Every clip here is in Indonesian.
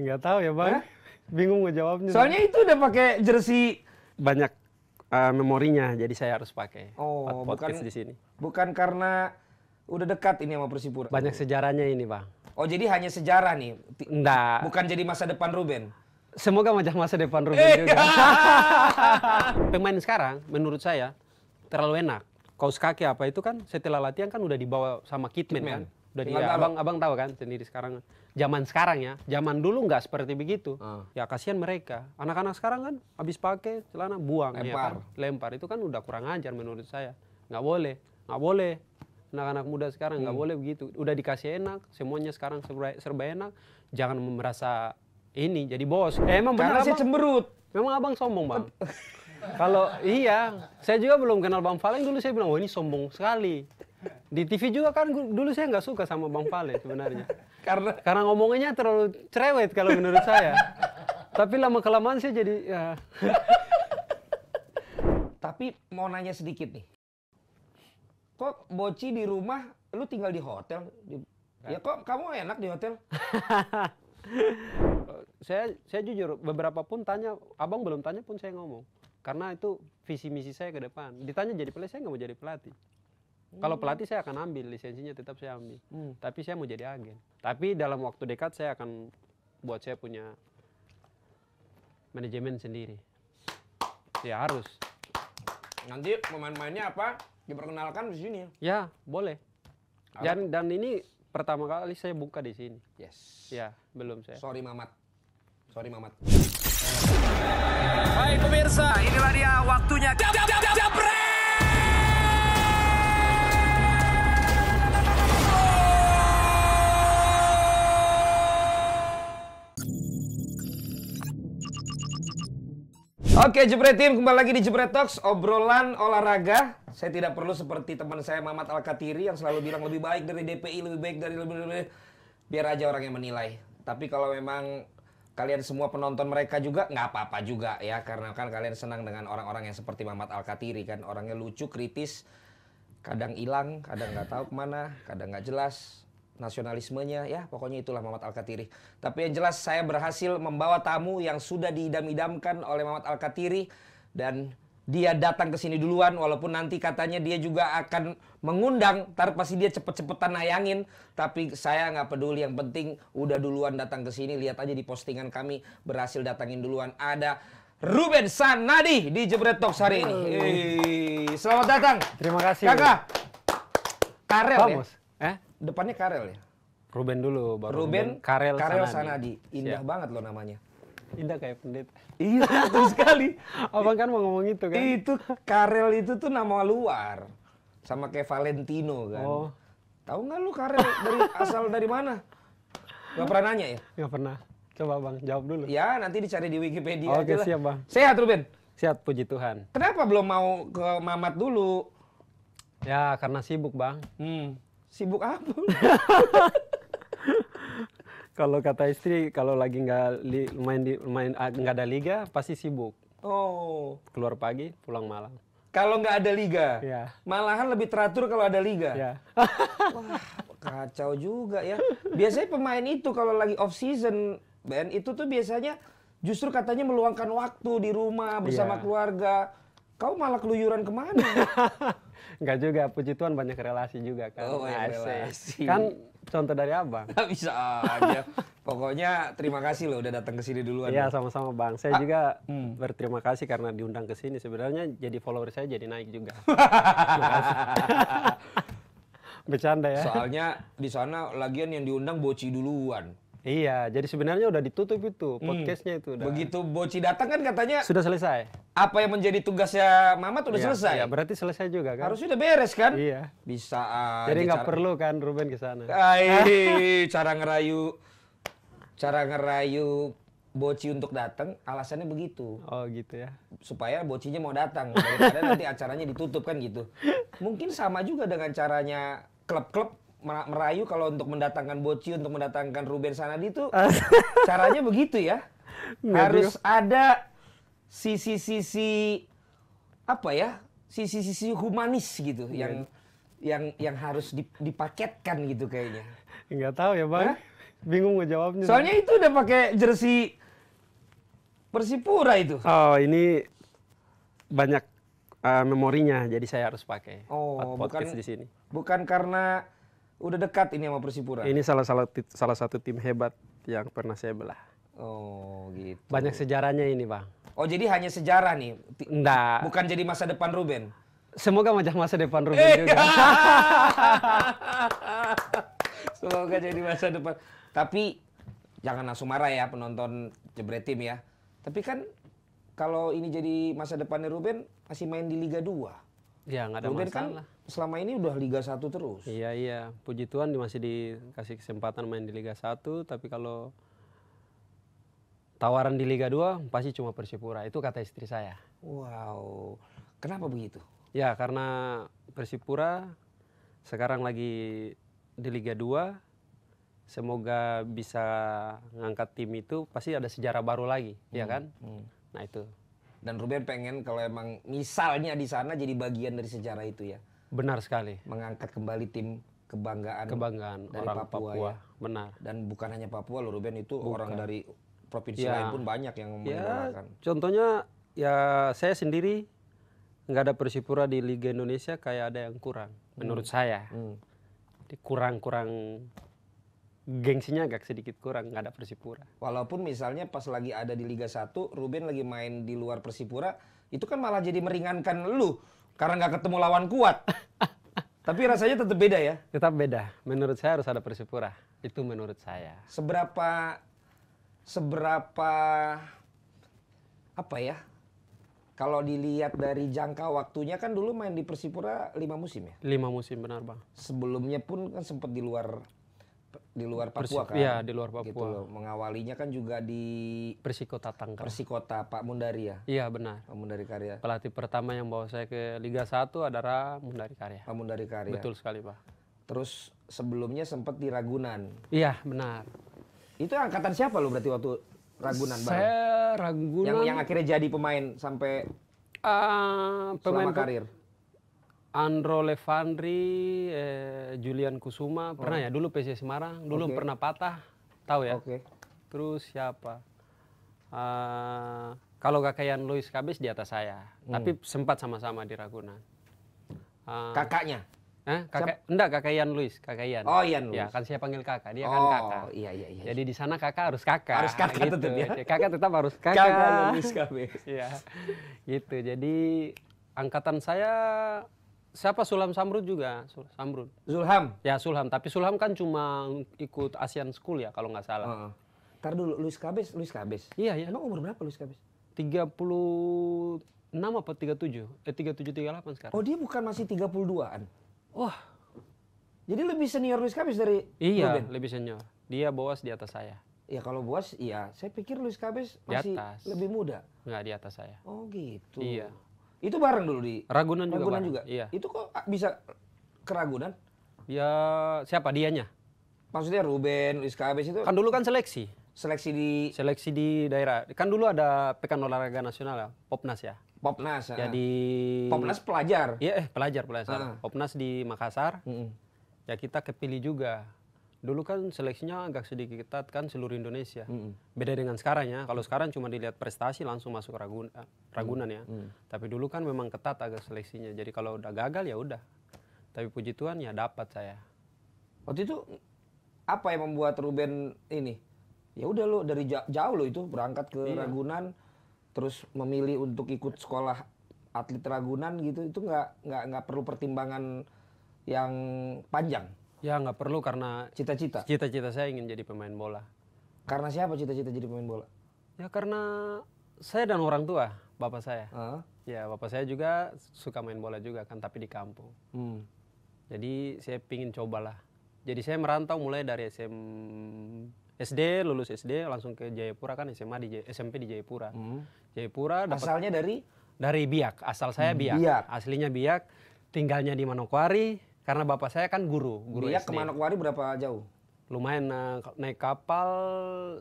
Enggak tahu ya bang. Hah? Bingung ngejawabnya. Soalnya itu udah pakai jersey. Banyak uh, memorinya, jadi saya harus pakai. Oh, podcast bukan di sini. Bukan karena udah dekat ini sama Persipura. Banyak sejarahnya ini bang. Oh jadi hanya sejarah nih? Enggak. Bukan jadi masa depan Ruben? Semoga wajah masa depan Ruben eh, juga. Pemain sekarang menurut saya terlalu enak. Kaos kaki apa itu kan setelah latihan kan udah dibawa sama Kitman, kan. Udah di, abang, abang tahu kan sendiri sekarang zaman sekarang ya zaman dulu nggak seperti begitu uh. ya kasihan mereka anak-anak sekarang kan habis pakai celana buang ya lempar. ya kan lempar itu kan udah kurang ajar menurut saya nggak boleh nggak boleh anak-anak muda sekarang nggak hmm. boleh begitu udah dikasih enak semuanya sekarang serba, serba enak jangan merasa ini jadi bos eh, emang benar sih cemberut memang abang sombong bang kalau iya saya juga belum kenal bang Valen dulu saya bilang wah oh, ini sombong sekali di TV juga kan dulu saya nggak suka sama Bang Pale sebenarnya. karena karena ngomongnya terlalu cerewet kalau menurut saya. Tapi lama kelamaan saya jadi ya. Tapi mau nanya sedikit nih. Kok Boci di rumah lu tinggal di hotel? Di... Ya kok kamu enak di hotel? saya saya jujur beberapa pun tanya abang belum tanya pun saya ngomong karena itu visi misi saya ke depan ditanya jadi pelatih saya nggak mau jadi pelatih kalau pelatih saya akan ambil lisensinya tetap saya ambil. Hmm. Tapi saya mau jadi agen. Tapi dalam waktu dekat saya akan buat saya punya manajemen sendiri. Ya harus. Nanti pemain-pemainnya apa? Diperkenalkan di sini. Ya, boleh. Dan dan ini pertama kali saya buka di sini. Yes. Ya, belum saya. Sorry Mamat. Sorry Mamat. Hai pemirsa, inilah dia waktunya. Jab, Oke, Team, kembali lagi di Jepretox Talks, obrolan olahraga. Saya tidak perlu seperti teman saya Mamat Alkatiri yang selalu bilang lebih baik dari DPI, lebih baik dari lebih, lebih, lebih. biar aja orang yang menilai. Tapi kalau memang kalian semua penonton mereka juga nggak apa-apa juga ya karena kan kalian senang dengan orang-orang yang seperti Mamat Alkatiri kan orangnya lucu, kritis, kadang hilang, kadang nggak tahu kemana, kadang nggak jelas nasionalismenya ya pokoknya itulah Mamat Alkatiri. Tapi yang jelas saya berhasil membawa tamu yang sudah diidam-idamkan oleh Mamat Alkatiri dan dia datang ke sini duluan walaupun nanti katanya dia juga akan mengundang tar pasti dia cepet-cepetan nayangin tapi saya nggak peduli yang penting udah duluan datang ke sini lihat aja di postingan kami berhasil datangin duluan ada Ruben Sanadi di Jebret Talks hari ini. Hey. selamat datang. Terima kasih. Kakak. Karel ya? Vamos. ya? Eh? depannya Karel ya? Ruben dulu, baru Ruben, Ruben Karel, Karel Sanadi. Sanadi. Indah Siap. banget loh namanya. Indah kayak pendet Iya, betul sekali. Abang kan mau ngomong itu kan? Itu Karel itu tuh nama luar. Sama kayak Valentino kan. Oh. Tahu nggak lu Karel dari asal dari mana? Gak pernah nanya ya? Gak pernah. Coba Bang, jawab dulu. Ya, nanti dicari di Wikipedia oh, Oke, aja siap Bang. Sehat Ruben? Sehat, puji Tuhan. Kenapa belum mau ke Mamat dulu? Ya, karena sibuk Bang. Hmm sibuk apa? kalau kata istri kalau lagi nggak main di main ah, nggak ada liga pasti sibuk. Oh. Keluar pagi, pulang malam. Kalau nggak ada liga, ya. malahan lebih teratur kalau ada liga. Ya. Wah, kacau juga ya. Biasanya pemain itu kalau lagi off season, Ben itu tuh biasanya justru katanya meluangkan waktu di rumah bersama ya. keluarga. Kau malah keluyuran kemana? Enggak juga, puji Tuhan banyak relasi juga kan. Oh, banyak relasi. Kan contoh dari Abang. Bisa aja. Pokoknya terima kasih loh udah datang ke sini duluan. Iya, sama-sama Bang. Saya ah, juga hmm. berterima kasih karena diundang ke sini. Sebenarnya jadi follower saya jadi naik juga. Bercanda ya. Soalnya di sana lagian yang diundang boci duluan. Iya, jadi sebenarnya udah ditutup itu hmm. podcastnya itu. Udah. Begitu Boci datang kan katanya sudah selesai. Apa yang menjadi tugasnya Mamat udah iya, selesai. Iya, berarti selesai juga kan? Harus sudah beres kan? Iya. Bisa. jadi nggak cara... perlu kan Ruben ke sana. cara ngerayu, cara ngerayu Boci untuk datang alasannya begitu. Oh gitu ya. Supaya Bocinya mau datang daripada nanti acaranya ditutup kan gitu. Mungkin sama juga dengan caranya klub-klub merayu kalau untuk mendatangkan Boci, untuk mendatangkan Ruben Sanadi itu ah. caranya begitu ya. Harus ada sisi-sisi apa ya? Sisi-sisi humanis gitu yeah. yang yang yang harus dipaketkan gitu kayaknya. Enggak tahu ya, Bang. Hah? Bingung ngejawabnya. Soalnya itu udah pakai jersey Persipura itu. Oh, ini banyak uh, memorinya jadi saya harus pakai. Oh, bukan di sini. Bukan karena Udah dekat ini sama Persipura. Ini salah salah salah satu tim hebat yang pernah saya belah. Oh, gitu. Banyak sejarahnya ini, Bang. Oh, jadi hanya sejarah nih. Enggak. Bukan jadi masa depan Ruben. Semoga macam masa depan Ruben eh, juga. Semoga jadi masa depan. Tapi jangan langsung marah ya penonton jebret tim ya. Tapi kan kalau ini jadi masa depannya Ruben masih main di Liga 2. Ya nggak ada Ruben kan masalah. kan selama ini udah Liga 1 terus. Iya iya, puji Tuhan masih dikasih kesempatan main di Liga 1, tapi kalau tawaran di Liga 2 pasti cuma Persipura, itu kata istri saya. Wow, kenapa begitu? Ya karena Persipura sekarang lagi di Liga 2, semoga bisa ngangkat tim itu pasti ada sejarah baru lagi, ya hmm. ya kan? Hmm. Nah itu. Dan Ruben pengen kalau emang misalnya di sana jadi bagian dari sejarah itu ya. Benar sekali. Mengangkat kembali tim kebanggaan kebanggaan dari orang Papua, Papua ya. benar. Dan bukan hanya Papua loh Ruben itu bukan. orang dari provinsi ya. lain pun banyak yang menggerakkan. Ya, contohnya ya saya sendiri nggak ada Persipura di Liga Indonesia kayak ada yang kurang hmm. menurut saya. Hmm. Kurang-kurang gengsinya agak sedikit kurang nggak ada Persipura. Walaupun misalnya pas lagi ada di Liga 1, Ruben lagi main di luar Persipura, itu kan malah jadi meringankan lu karena nggak ketemu lawan kuat. Tapi rasanya tetap beda ya? Tetap beda. Menurut saya harus ada Persipura. Itu menurut saya. Seberapa seberapa apa ya? Kalau dilihat dari jangka waktunya kan dulu main di Persipura lima musim ya? Lima musim benar bang. Sebelumnya pun kan sempat di luar di luar Papua Persi, kan? Iya, di luar gitu Papua. Gitu Mengawalinya kan juga di Persikota tangkal Persikota Pak Mundari ya? Iya, benar. Pak Mundari Karya. Pelatih pertama yang bawa saya ke Liga 1 adalah Mundari Karya. Pak Mundari Karya. Betul sekali, Pak. Terus sebelumnya sempat di Ragunan. Iya, benar. Itu angkatan siapa lo berarti waktu Ragunan bareng? Ragunan. Yang, yang akhirnya jadi pemain sampai uh, pemain karir. Andro Levandri, eh, Julian Kusuma, oh. pernah ya dulu PC Semarang, dulu okay. pernah patah, tahu ya. Okay. Terus siapa? Uh, kalau kakaknya Luis Kabes di atas saya, hmm. tapi sempat sama-sama di Ragunan. Uh, kakaknya? Eh, kakak, enggak kakak Ian Luis, kakak Ian. Oh Ian Luis. Ya kan saya panggil kakak, dia kan oh, kan kakak. Oh iya iya iya. Jadi di sana kakak harus kakak. Harus kakak gitu. tetap ya. Kakak tetap harus kakak. Kakak Luis Kabes. Iya. gitu. Jadi angkatan saya siapa Sulam Samrud juga Samrud Zulham ya Zulham tapi Zulham kan cuma ikut Asian School ya kalau nggak salah uh -uh. Ntar dulu Luis Kabes Luis Kabes iya ya emang umur berapa Luis Kabes 36 apa 37 eh 37 38 sekarang oh dia bukan masih 32an wah jadi lebih senior Luis Kabes dari iya Ruben. lebih senior dia boas di atas saya Ya kalau Boas, iya. Saya pikir Luis Kabes masih lebih muda. Nggak di atas saya. Oh gitu. Iya. Itu bareng dulu di Ragunan juga. Ragunan juga. Iya. Itu kok ah, bisa ke Ragunan? Ya siapa dianya? Maksudnya Ruben, Luis Kabes itu? Kan dulu kan seleksi. Seleksi di seleksi di daerah. Kan dulu ada Pekan Olahraga Nasional ya, Popnas ya. Popnas. Ah. Jadi ya, Popnas pelajar. Iya, eh, pelajar pelajar. Uh. Popnas di Makassar. Mm -hmm. Ya kita kepilih juga dulu kan seleksinya agak sedikit ketat kan seluruh Indonesia. Mm Beda dengan sekarang ya. Kalau sekarang cuma dilihat prestasi langsung masuk Ragun eh, Ragunan ya. Mm Tapi dulu kan memang ketat agak seleksinya. Jadi kalau udah gagal ya udah. Tapi puji Tuhan ya dapat saya. Waktu itu apa yang membuat Ruben ini? Ya udah lo dari jauh lo itu berangkat ke iya. Ragunan terus memilih untuk ikut sekolah atlet Ragunan gitu itu nggak nggak nggak perlu pertimbangan yang panjang Ya nggak perlu karena cita-cita. Cita-cita saya ingin jadi pemain bola. Karena siapa cita-cita jadi pemain bola? Ya karena saya dan orang tua, bapak saya. Uh. Ya bapak saya juga suka main bola juga kan, tapi di kampung. Hmm. Jadi saya pingin cobalah. Jadi saya merantau mulai dari SM SD lulus SD langsung ke Jayapura kan SMA di SMP di Jayapura. Hmm. Jayapura Dapet asalnya dari dari Biak, asal saya hmm, Biak. Biak. Aslinya Biak, tinggalnya di Manokwari, karena bapak saya kan guru, guru Dia SD. ke Manokwari berapa jauh? Lumayan nah, naik kapal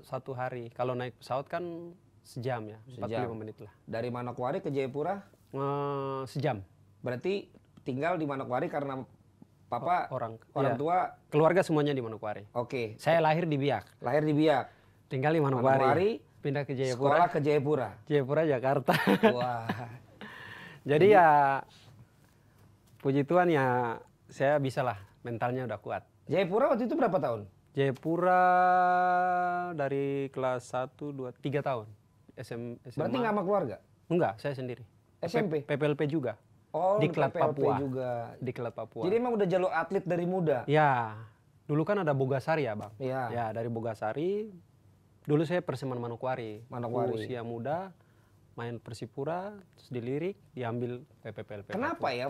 satu hari. Kalau naik pesawat kan sejam ya, sejam. 45 menit lah. Dari Manokwari ke Jayapura? Eh, sejam. Berarti tinggal di Manokwari karena papa orang orang iya. tua keluarga semuanya di Manokwari. Oke. Okay. Saya lahir di Biak. Lahir di Biak. Tinggal di Manokwari. Manokwari pindah ke Jayapura. Sekolah ke Jayapura. Jayapura Jakarta. Wah. Jadi ya puji Tuhan ya saya bisa lah, mentalnya udah kuat. Jayapura waktu itu berapa tahun? Jayapura dari kelas 1, 2, 3 tahun. SM, SMA. Berarti nggak sama keluarga? Enggak, saya sendiri. SMP? P PPLP juga. Oh, di PPLP Papua. juga. Di Kelat Papua. Jadi emang udah jalur atlet dari muda? Ya. Dulu kan ada Bogasari ya Bang? Iya. Ya, dari Bogasari. Dulu saya Persiman Manokwari. Manokwari. Usia muda, main Persipura, terus dilirik, diambil PPLP. Kenapa Papua. ya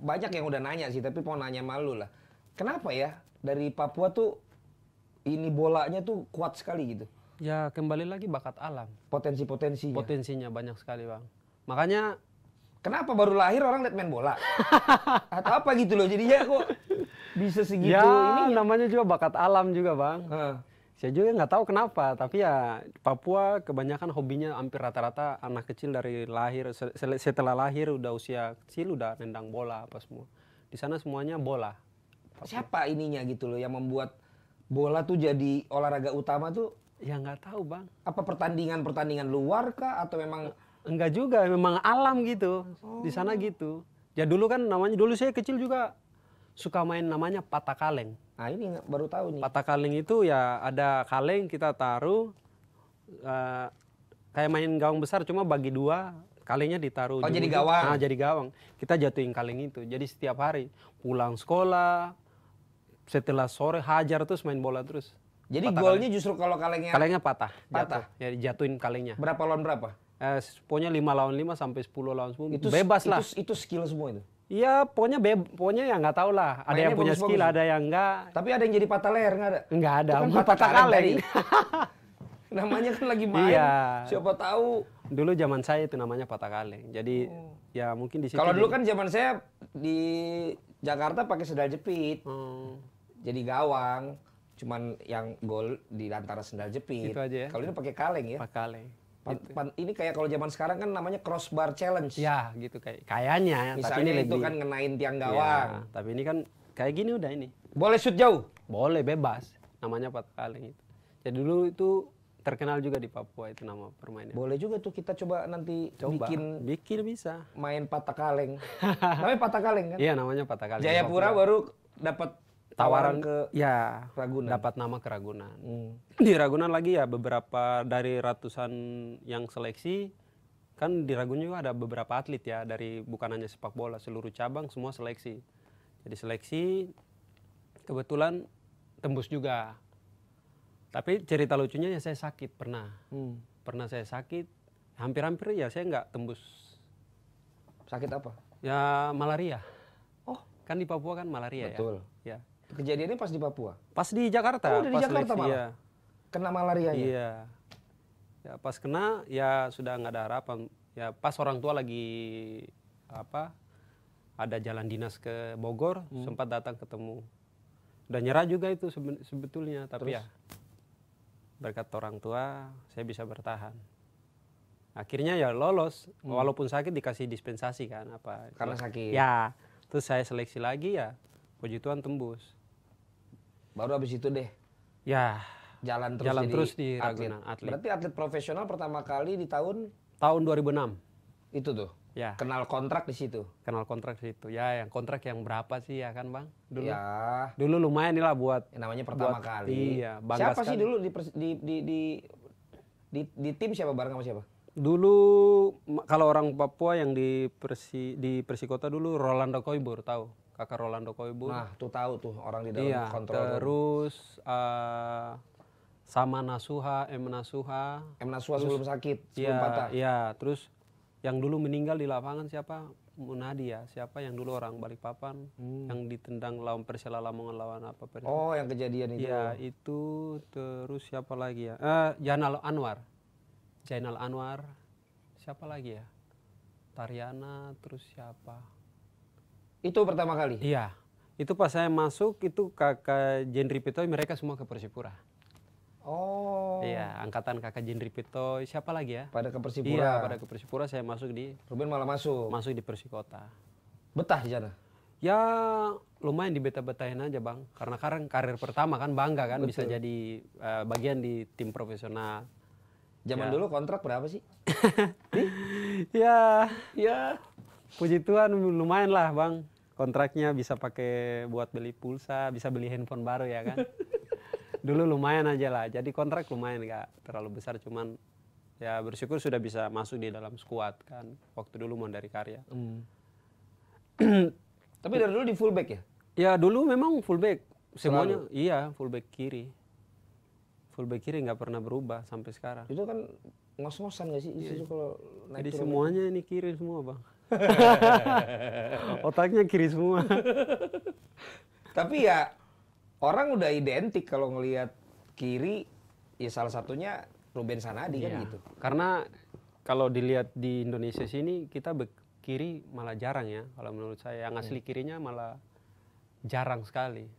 banyak yang udah nanya sih, tapi mau nanya malu lah. Kenapa ya dari Papua tuh ini bolanya tuh kuat sekali gitu? Ya kembali lagi bakat alam. potensi potensi Potensinya banyak sekali bang. Makanya kenapa baru lahir orang lihat main bola? Atau apa gitu loh? Jadinya kok bisa segitu? Ya ini namanya juga bakat alam juga bang. Saya juga nggak tahu kenapa, tapi ya Papua kebanyakan hobinya hampir rata-rata anak kecil dari lahir setelah lahir udah usia kecil udah nendang bola apa semua. Di sana semuanya bola. Papua. Siapa ininya gitu loh yang membuat bola tuh jadi olahraga utama tuh? Ya nggak tahu bang. Apa pertandingan-pertandingan luar kah atau memang? Enggak juga, memang alam gitu. Oh. Di sana oh. gitu. Ya dulu kan namanya dulu saya kecil juga suka main namanya kaleng. Nah ini baru tahu nih. Patah kaleng itu ya ada kaleng kita taruh uh, kayak main gawang besar cuma bagi dua kalengnya ditaruh. Oh jadi, gawang. Nah jadi gawang. Kita jatuhin kaleng itu. Jadi setiap hari pulang sekolah setelah sore hajar terus main bola terus. Jadi patah golnya kaleng. justru kalau kalengnya kalengnya patah. Patah. Jatuh. Jadi jatuhin kalengnya. Berapa lawan berapa? Eh, pokoknya lima lawan lima sampai sepuluh lawan sepuluh Itu bebas lah. Itu, itu skill semua itu. Iya, pokoknya be, pokoknya ya nggak tahu lah. Ada Mainnya yang punya skill, bagus. ada yang enggak. Tapi ada yang jadi patah leher nggak ada? Nggak ada, kan patah, patah kaleng. namanya kan lagi main. Iya. Siapa tahu. Dulu zaman saya itu namanya patah kaleng. Jadi oh. ya mungkin di situ. Kalau dulu kan zaman saya di Jakarta pakai sendal jepit. Hmm. Jadi gawang. Cuman yang gol di antara sendal jepit. Itu aja ya. Kalau ini pakai kaleng ya. Pakai kaleng. Gitu. Pan, ini kayak kalau zaman sekarang kan namanya crossbar challenge. Ya, gitu kayak kayaknya. Misalnya tapi ini itu lebih, kan ngenain tiang ya, gawang. Ya, tapi ini kan kayak gini udah ini. Boleh shoot jauh? Boleh, bebas. Namanya pat kaleng itu. Jadi dulu itu terkenal juga di Papua itu nama permainan. Boleh juga tuh kita coba nanti coba. bikin bikin bisa. Main patah kaleng. namanya patah kaleng kan? Iya, namanya patah kaleng. Jayapura Papua. baru dapat tawaran, ke ya Ragunan. Dapat nama ke Ragunan. Hmm. Di Ragunan lagi ya beberapa dari ratusan yang seleksi kan di Ragunan juga ada beberapa atlet ya dari bukan hanya sepak bola, seluruh cabang semua seleksi. Jadi seleksi kebetulan tembus juga. Tapi cerita lucunya ya saya sakit pernah. Hmm. Pernah saya sakit, hampir-hampir ya saya nggak tembus. Sakit apa? Ya malaria. Oh, kan di Papua kan malaria Betul. ya. Betul. Ya Kejadiannya pas di Papua? Pas di Jakarta. Oh, udah di Jakarta malah? Iya. Kena malaria ya? Iya. Ya, pas kena ya sudah nggak ada harapan. Ya pas orang tua lagi apa ada jalan dinas ke Bogor hmm. sempat datang ketemu. Udah nyerah juga itu sebetulnya tapi Terus? ya berkat orang tua saya bisa bertahan. Akhirnya ya lolos hmm. walaupun sakit dikasih dispensasi kan apa. Karena sakit. Ya. Terus saya seleksi lagi ya puji Tuhan tembus Baru habis itu deh. Ya. Jalan terus jalan jadi terus di atlet. atlet. Berarti atlet profesional pertama kali di tahun tahun 2006. Itu tuh. Ya. Kenal kontrak di situ. Kenal kontrak di situ. Ya, yang kontrak yang berapa sih ya kan, Bang? Dulu. Ya. Dulu lumayan lah buat ya, namanya pertama buat, kali. Iya, Siapa sekali. sih dulu di, di di di di di tim siapa bareng sama siapa? Dulu kalau orang Papua yang di Persi di Kota dulu Rolando Koibor tahu kakak Rolando Koibor. Nah tuh tahu tuh orang di dalam iya, kontrol. Terus uh, sama Nasuha, M Nasuha. M Nasuha terus, sebelum sakit, sebelum iya, patah. Iya, terus yang dulu meninggal di lapangan siapa? Munadi ya, siapa yang dulu orang Balikpapan hmm. yang ditendang lawan Persela Lamongan lawan apa Persela. Oh, yang kejadian itu. Ya, itu terus siapa lagi ya? uh, Janal Anwar. Jainal Anwar, siapa lagi ya? Tariana, terus siapa? Itu pertama kali? Iya. Itu pas saya masuk, itu kakak Jendri Pitoy, mereka semua ke Persipura. Oh. Iya, angkatan kakak Jendri Pitoy, siapa lagi ya? Pada ke Persipura. Iya, pada ke Persipura saya masuk di... Ruben malah masuk? Masuk di Persikota. Betah di sana? Ya lumayan di beta betahin aja bang, karena karena karir pertama kan bangga kan Betul. bisa jadi uh, bagian di tim profesional. Zaman ya. dulu kontrak berapa sih? ya, ya. Puji Tuhan lumayan lah bang. Kontraknya bisa pakai buat beli pulsa, bisa beli handphone baru ya kan. dulu lumayan aja lah. Jadi kontrak lumayan gak terlalu besar, cuman ya bersyukur sudah bisa masuk di dalam skuad kan. Waktu dulu mau dari Karya. Hmm. Tapi dari dulu di fullback ya? Ya dulu memang fullback semuanya. Selalu. Iya fullback kiri fullback kiri nggak pernah berubah sampai sekarang. Itu kan ngos-ngosan gak sih yeah. kalau naik Jadi semuanya ini kiri semua bang. Otaknya kiri semua. Tapi ya orang udah identik kalau ngelihat kiri ya salah satunya Ruben Sanadi yeah. kan iya. gitu. Karena kalau dilihat di Indonesia sini kita kiri malah jarang ya kalau menurut saya yang asli iya. kirinya malah jarang sekali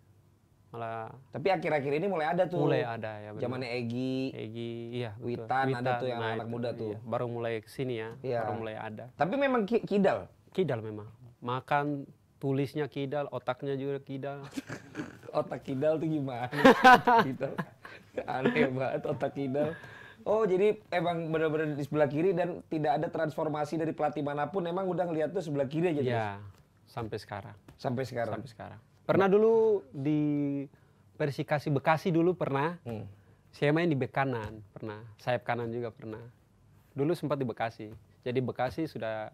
malah tapi akhir-akhir ini mulai ada tuh mulai ada ya zamannya Egi Egi iya betul. Witan, Witan ada tuh yang nah, anak muda tuh iya. baru mulai kesini ya, ya baru mulai ada tapi memang ki kidal kidal memang makan tulisnya kidal otaknya juga kidal otak kidal tuh gimana kidal gitu. aneh banget otak kidal Oh jadi emang benar-benar di sebelah kiri dan tidak ada transformasi dari pelatih manapun emang udah ngeliat tuh sebelah kiri aja. Iya sampai sekarang. Sampai sekarang. Sampai sekarang. Pernah dulu di Persikasi Bekasi dulu pernah. Hmm. Saya main di bek kanan, pernah. Sayap kanan juga pernah. Dulu sempat di Bekasi. Jadi Bekasi sudah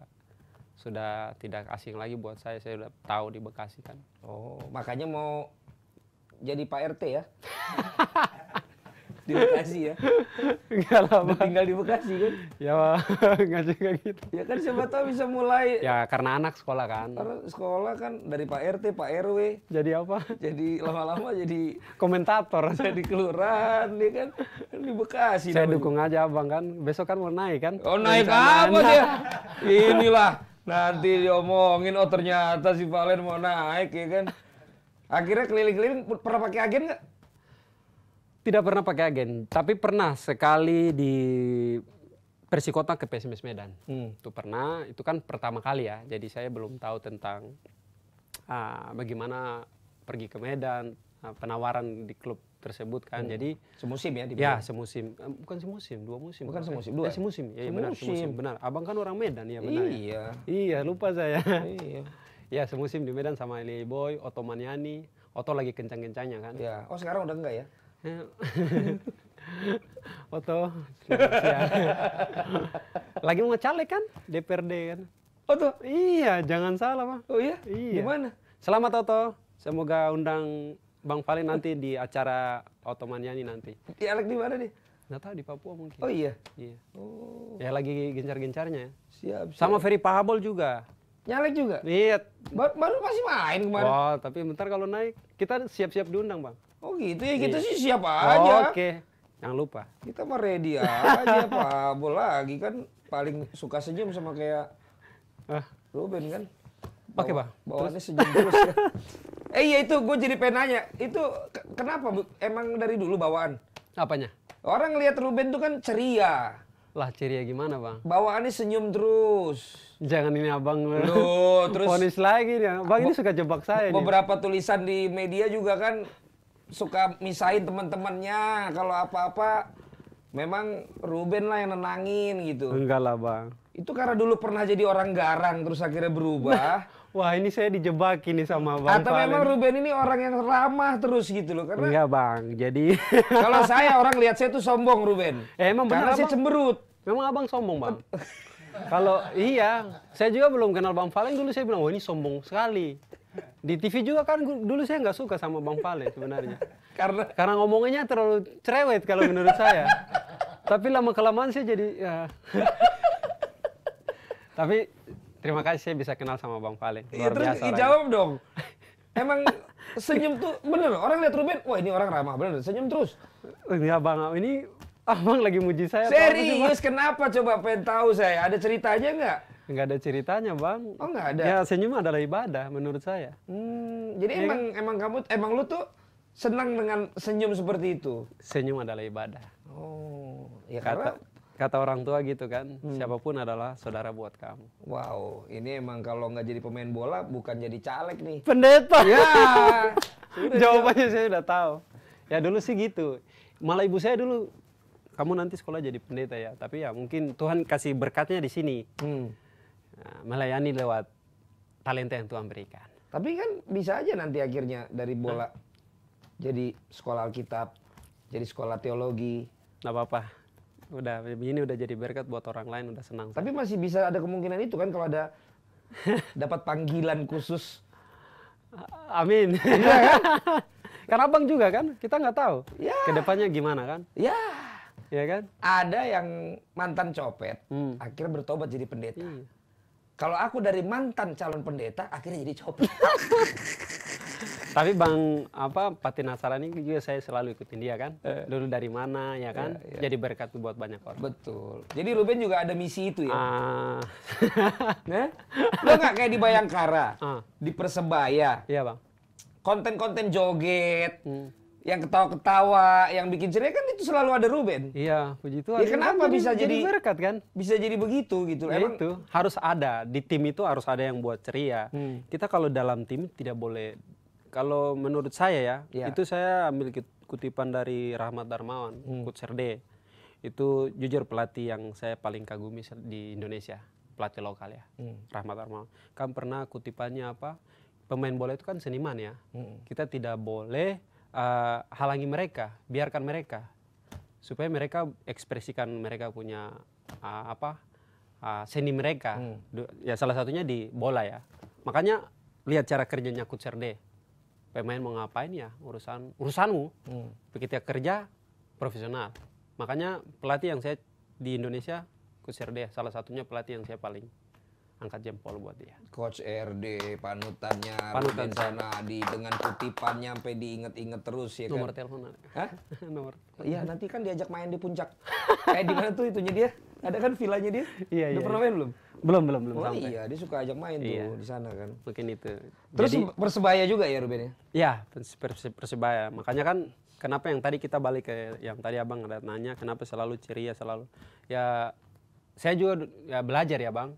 sudah tidak asing lagi buat saya. Saya sudah tahu di Bekasi kan. Oh, makanya mau jadi Pak RT ya. di Bekasi ya nggak lama tinggal di Bekasi kan ya nggak juga gitu ya kan siapa tahu bisa mulai ya karena anak sekolah kan karena sekolah kan dari Pak RT Pak RW jadi apa jadi lama-lama jadi komentator jadi kelurahan ya kan? kan di Bekasi saya namanya. dukung aja abang kan besok kan mau naik kan oh naik apa dia inilah nanti diomongin oh ternyata si Valen mau naik ya kan akhirnya keliling-keliling pernah pakai agen nggak tidak pernah pakai agen, tapi pernah sekali di Persikota ke PSMS Medan. Hmm. Itu pernah, itu kan pertama kali ya. Jadi saya belum tahu tentang ah, bagaimana pergi ke Medan, ah, penawaran di klub tersebut kan. Hmm. Jadi semusim ya di Ya, semusim. Eh, bukan semusim, dua musim. Bukan semusim, dua. Eh, semusim. Ya, ya semusim. benar, semusim. Benar. Abang kan orang Medan ya, benar. Ya? Iya. Ya? Iya, lupa saya. Iya. ya, semusim di Medan sama Eli Boy, Oto Maniani. Oto lagi kencang-kencangnya kan. Iya. Oh, sekarang udah enggak ya? Foto. Lagi mau ngecalek kan DPRD kan? Oh tuh? Iya, jangan salah, Pak. Oh iya? Iya. Gimana? Selamat Toto. Semoga undang Bang Valen nanti di acara Yani nanti. Dialek di mana nih? Nggak tahu di Papua mungkin. Oh iya. Iya. Oh. Ya lagi gencar-gencarnya. Siap, siap. Sama Ferry Pahabol juga. Nyalek juga? Iya. Baru, baru masih main kemarin. Oh, tapi bentar kalau naik kita siap-siap diundang, Bang. Oh gitu ya, gitu iya. sih siapa oh, aja. Oke, okay. jangan lupa. Kita mah ready aja Pak. Bola lagi kan paling suka senyum sama kayak ah. Ruben kan. Oke Pak. Bawaannya senyum terus ya. Eh iya itu gue jadi penanya. Itu kenapa emang dari dulu bawaan? Apanya? Orang lihat Ruben tuh kan ceria. Lah ceria gimana bang? Bawaannya senyum terus. Jangan ini abang. Loh, terus. Ponis lagi nih. Bang ini suka jebak saya Beberapa nih. tulisan di media juga kan suka misahin teman-temannya kalau apa-apa memang Ruben lah yang nenangin gitu. Enggak lah bang. Itu karena dulu pernah jadi orang garang terus akhirnya berubah. Nah, wah ini saya dijebak ini sama bang. Atau Valen. memang Ruben ini orang yang ramah terus gitu loh karena. Enggak bang. Jadi. kalau saya orang lihat saya tuh sombong Ruben. Eh, emang Karena saya cemberut. Memang abang sombong bang. kalau iya, saya juga belum kenal Bang Valen dulu saya bilang wah ini sombong sekali. Di TV juga kan dulu saya nggak suka sama Bang Pale sebenarnya. karena karena ngomongnya terlalu cerewet kalau menurut saya. Tapi lama kelamaan saya jadi ya. Tapi terima kasih saya bisa kenal sama Bang Pale. Iya, Luar ya, terus biasa. Jawab dong. Emang senyum tuh bener orang lihat Ruben, wah ini orang ramah bener senyum terus. Ya Bang, ini Abang lagi muji saya. Serius, kenapa coba pengen tahu saya? Ada ceritanya nggak? Enggak ada ceritanya bang oh enggak ada ya senyum adalah ibadah menurut saya hmm, jadi ya, emang kan? emang kamu emang lu tuh senang dengan senyum seperti itu senyum adalah ibadah oh ya karena kata, orang tua gitu kan hmm. siapapun adalah saudara buat kamu wow ini emang kalau nggak jadi pemain bola bukan jadi caleg nih pendeta ya jawabannya saya udah tahu ya dulu sih gitu malah ibu saya dulu kamu nanti sekolah jadi pendeta ya tapi ya mungkin Tuhan kasih berkatnya di sini hmm. Eh, melayani lewat talenta yang Tuhan berikan. Tapi kan bisa aja nanti akhirnya dari bola jadi sekolah Alkitab, jadi sekolah teologi. Gak apa-apa. Udah begini udah jadi berkat buat orang lain udah senang. Tapi saya. masih bisa ada kemungkinan itu kan kalau ada dapat panggilan khusus. Amin. Iya kan? Karena abang juga kan, kita nggak tahu ya. kedepannya gimana kan. Ya. Ya kan? Ada yang mantan copet, hmm. akhirnya bertobat jadi pendeta. Iya. Kalau aku dari mantan calon pendeta akhirnya jadi copet. Tapi Bang apa Patinasaran ini juga saya selalu ikutin dia kan. Eh. Dulu dari mana ya kan? Eh, iya. Jadi berkat buat banyak orang. Betul. Jadi Ruben juga ada misi itu ya. Ah. nah, lo nggak kayak di Bayangkara, ah. di Persebaya. Iya bang. Konten-konten joget, hmm yang ketawa-ketawa, yang bikin ceria kan itu selalu ada Ruben. Iya, puji Tuhan. Ya kenapa kan bisa jadi, jadi berkat kan? Bisa jadi begitu gitu. Ya Emang itu harus ada di tim itu harus ada yang buat ceria. Hmm. Kita kalau dalam tim tidak boleh kalau menurut saya ya, ya. itu saya ambil kutipan dari Rahmat Darmawan, hmm. coach RD. Itu jujur pelatih yang saya paling kagumi di Indonesia, pelatih lokal ya. Hmm. Rahmat Darmawan. Kan pernah kutipannya apa? Pemain bola itu kan seniman ya. Hmm. Kita tidak boleh uh, halangi mereka, biarkan mereka supaya mereka ekspresikan mereka punya uh, apa uh, seni mereka. Hmm. Ya salah satunya di bola ya. Makanya lihat cara kerjanya Kutsherde. Pemain mau ngapain ya urusan urusanmu. Hmm. Begitu ya, kerja profesional. Makanya pelatih yang saya di Indonesia Kutsherde salah satunya pelatih yang saya paling angkat jempol buat dia. Coach RD panutannya Panutan sana di dengan kutipannya sampai diinget-inget terus ya Nomor kan. Telepon, Hah? Nomor Iya, nanti kan diajak main di puncak. Kayak eh, di mana tuh itunya dia? Ada kan villanya dia? Iya, iya. pernah iya. main belum? Belum, belum, belum oh, sampai. iya, dia suka ajak main iya. tuh di sana kan. Mungkin itu. Terus Jadi, Persebaya juga ya Ruben ya? Iya, Persebaya. Makanya kan kenapa yang tadi kita balik ke yang tadi Abang ada nanya kenapa selalu ceria selalu. Ya saya juga ya belajar ya Bang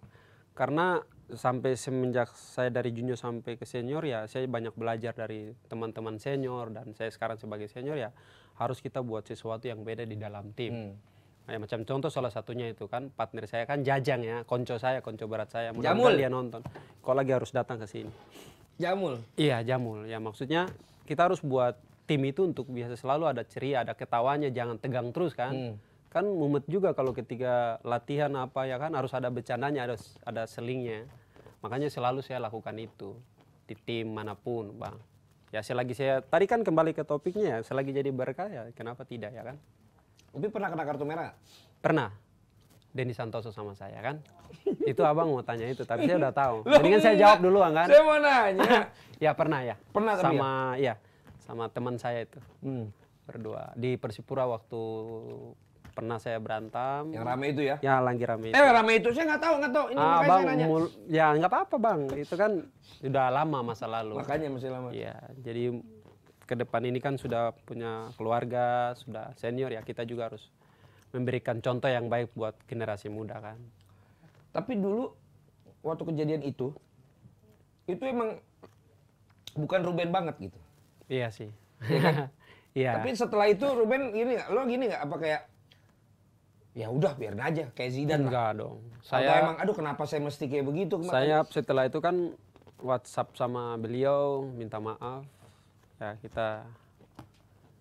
karena sampai semenjak saya dari junior sampai ke senior ya saya banyak belajar dari teman-teman senior dan saya sekarang sebagai senior ya harus kita buat sesuatu yang beda di dalam tim. Hmm. Ya, macam contoh salah satunya itu kan partner saya kan Jajang ya, konco saya, konco berat saya. Jamul dia nonton. Kok lagi harus datang ke sini. Jamul. Iya, Jamul. Ya maksudnya kita harus buat tim itu untuk biasa selalu ada ceria, ada ketawanya, jangan tegang terus kan. Hmm kan mumet juga kalau ketika latihan apa ya kan harus ada bercandanya harus ada selingnya makanya selalu saya lakukan itu di tim manapun bang ya selagi saya tadi kan kembali ke topiknya ya, selagi jadi berkah ya kenapa tidak ya kan Ubi pernah kena kartu merah pernah Denny Santoso sama saya kan itu abang mau tanya itu tapi saya udah tahu jadi kan saya jawab dulu kan saya mau nanya ya pernah ya pernah sama ya, ya sama teman saya itu hmm. berdua di Persipura waktu pernah saya berantem. Yang rame itu ya? Ya, lagi rame eh, itu. Eh, rame itu saya nggak tahu, nggak tahu. Ini ah, bang, saya nanya. ya nggak apa-apa bang, itu kan sudah lama masa lalu. Makanya masih lama. ya jadi ke depan ini kan sudah punya keluarga, sudah senior ya kita juga harus memberikan contoh yang baik buat generasi muda kan. Tapi dulu waktu kejadian itu, itu emang bukan Ruben banget gitu. Iya sih. Iya. Kan? iya. Tapi setelah itu Ruben gini, lo gini gak? apa kayak ya udah biarin aja kayak Zidane enggak lah. dong saya Atau emang aduh kenapa saya mesti kayak begitu saya setelah itu kan WhatsApp sama beliau minta maaf ya kita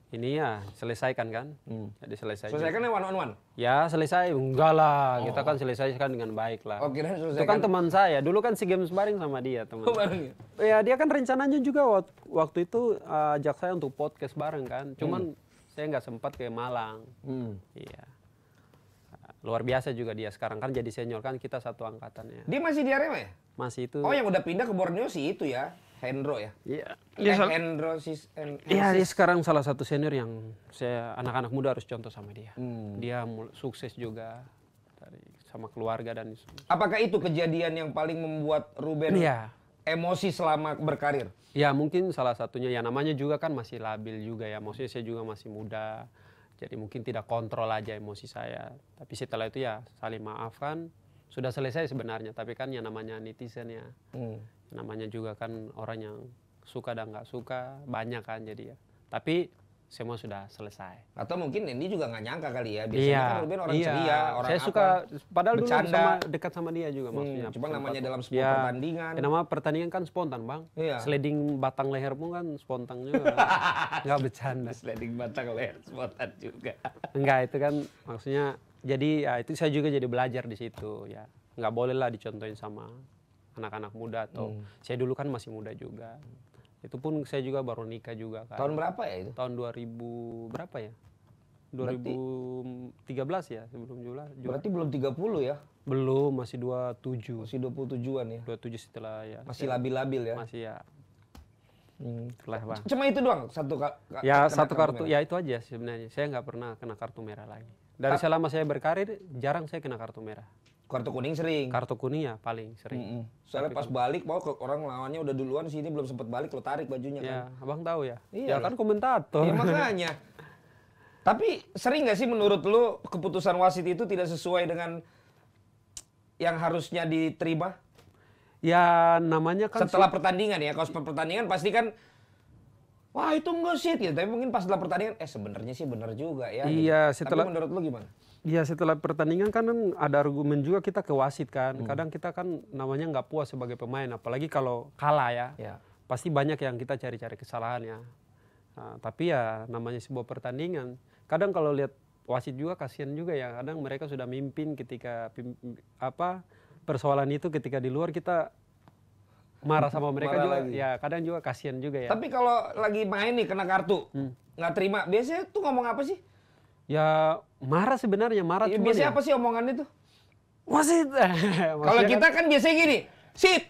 ini ya selesaikan kan hmm. jadi selesai selesaikan ya one on one ya selesai enggak lah oh. kita kan selesaikan dengan baik lah oh, kira itu kan teman saya dulu kan si games bareng sama dia teman oh, ya iya, dia kan rencananya juga waktu itu eh, ajak saya untuk podcast bareng kan cuman hmm. saya nggak sempat ke Malang hmm. iya hmm luar biasa juga dia sekarang kan jadi senior kan kita satu angkatan ya. Dia masih di Arema ya? Masih itu. Oh yang udah pindah ke Borneo sih itu ya. Hendro ya? Iya. Yeah. Dia Hendro sis Iya, dia sekarang salah satu senior yang saya anak-anak muda harus contoh sama dia. Hmm. Dia sukses juga dari sama keluarga dan Apakah itu kejadian yang paling membuat Ruben Iya. emosi selama berkarir? Ya, mungkin salah satunya ya namanya juga kan masih labil juga ya. Maksudnya saya juga masih muda jadi mungkin tidak kontrol aja emosi saya. Tapi setelah itu ya saling maafkan. Sudah selesai sebenarnya. Tapi kan yang namanya netizen ya. Hmm. Namanya juga kan orang yang suka dan nggak suka. Banyak kan jadi ya. Tapi semua sudah selesai. Atau mungkin ini juga nggak nyangka kali ya. Biasanya iya, kan Ruben orang iya. ceria, orang Saya apa, suka, padahal bercanda. dulu sama, dekat sama dia juga hmm, maksudnya. Hmm, cuma namanya dalam sebuah ya, pertandingan. Ya, nama pertandingan kan spontan bang. Iya. Sliding batang leher pun kan spontan juga. nggak bercanda. Sliding batang leher spontan juga. Enggak itu kan maksudnya. Jadi ya, itu saya juga jadi belajar di situ ya. Enggak boleh lah dicontohin sama anak-anak muda atau hmm. saya dulu kan masih muda juga. Itu pun saya juga baru nikah juga kan. Tahun berapa ya itu? Tahun 2000 berapa ya? 2013 berarti, ya sebelum Jula. jula. Berarti belum 30 ya? Belum, masih 27. Masih 27-an ya? 27 setelah ya. Masih labil-labil ya? Masih ya. Hmm. Cuma itu doang satu ka ya satu kartu, ya itu aja sebenarnya. Saya nggak pernah kena kartu merah lagi. Dari selama saya berkarir jarang saya kena kartu merah. Kartu kuning sering. Kartu kuning ya paling sering. Mm -hmm. Soalnya pas balik mau ke orang lawannya udah duluan sini belum sempet balik lo tarik bajunya ya, kan. abang tahu ya. Iya. Ya kan komentator. ya, makanya. Tapi sering nggak sih menurut lo keputusan wasit itu tidak sesuai dengan yang harusnya diterima? Ya namanya kan setelah pertandingan ya. Kalau pertandingan pasti kan wah itu enggak sih ya. Tapi mungkin pas setelah pertandingan eh sebenarnya sih benar juga ya. Gitu. Iya, setelah Tapi menurut lu gimana? Iya setelah pertandingan kan ada argumen juga kita ke wasit kan. Hmm. Kadang kita kan namanya nggak puas sebagai pemain, apalagi kalau kalah ya. ya. Pasti banyak yang kita cari-cari kesalahan ya. Nah, tapi ya namanya sebuah pertandingan. Kadang kalau lihat wasit juga kasihan juga ya. Kadang mereka sudah mimpin ketika apa persoalan itu ketika di luar kita marah sama mereka marah juga lagi. ya kadang juga kasihan juga ya tapi kalau lagi main nih kena kartu hmm. nggak terima biasanya tuh ngomong apa sih Ya marah sebenarnya, marah ya, Biasanya ya. apa sih omongannya tuh? Wasit. Kalau kita kan, kan biasanya gini, sit.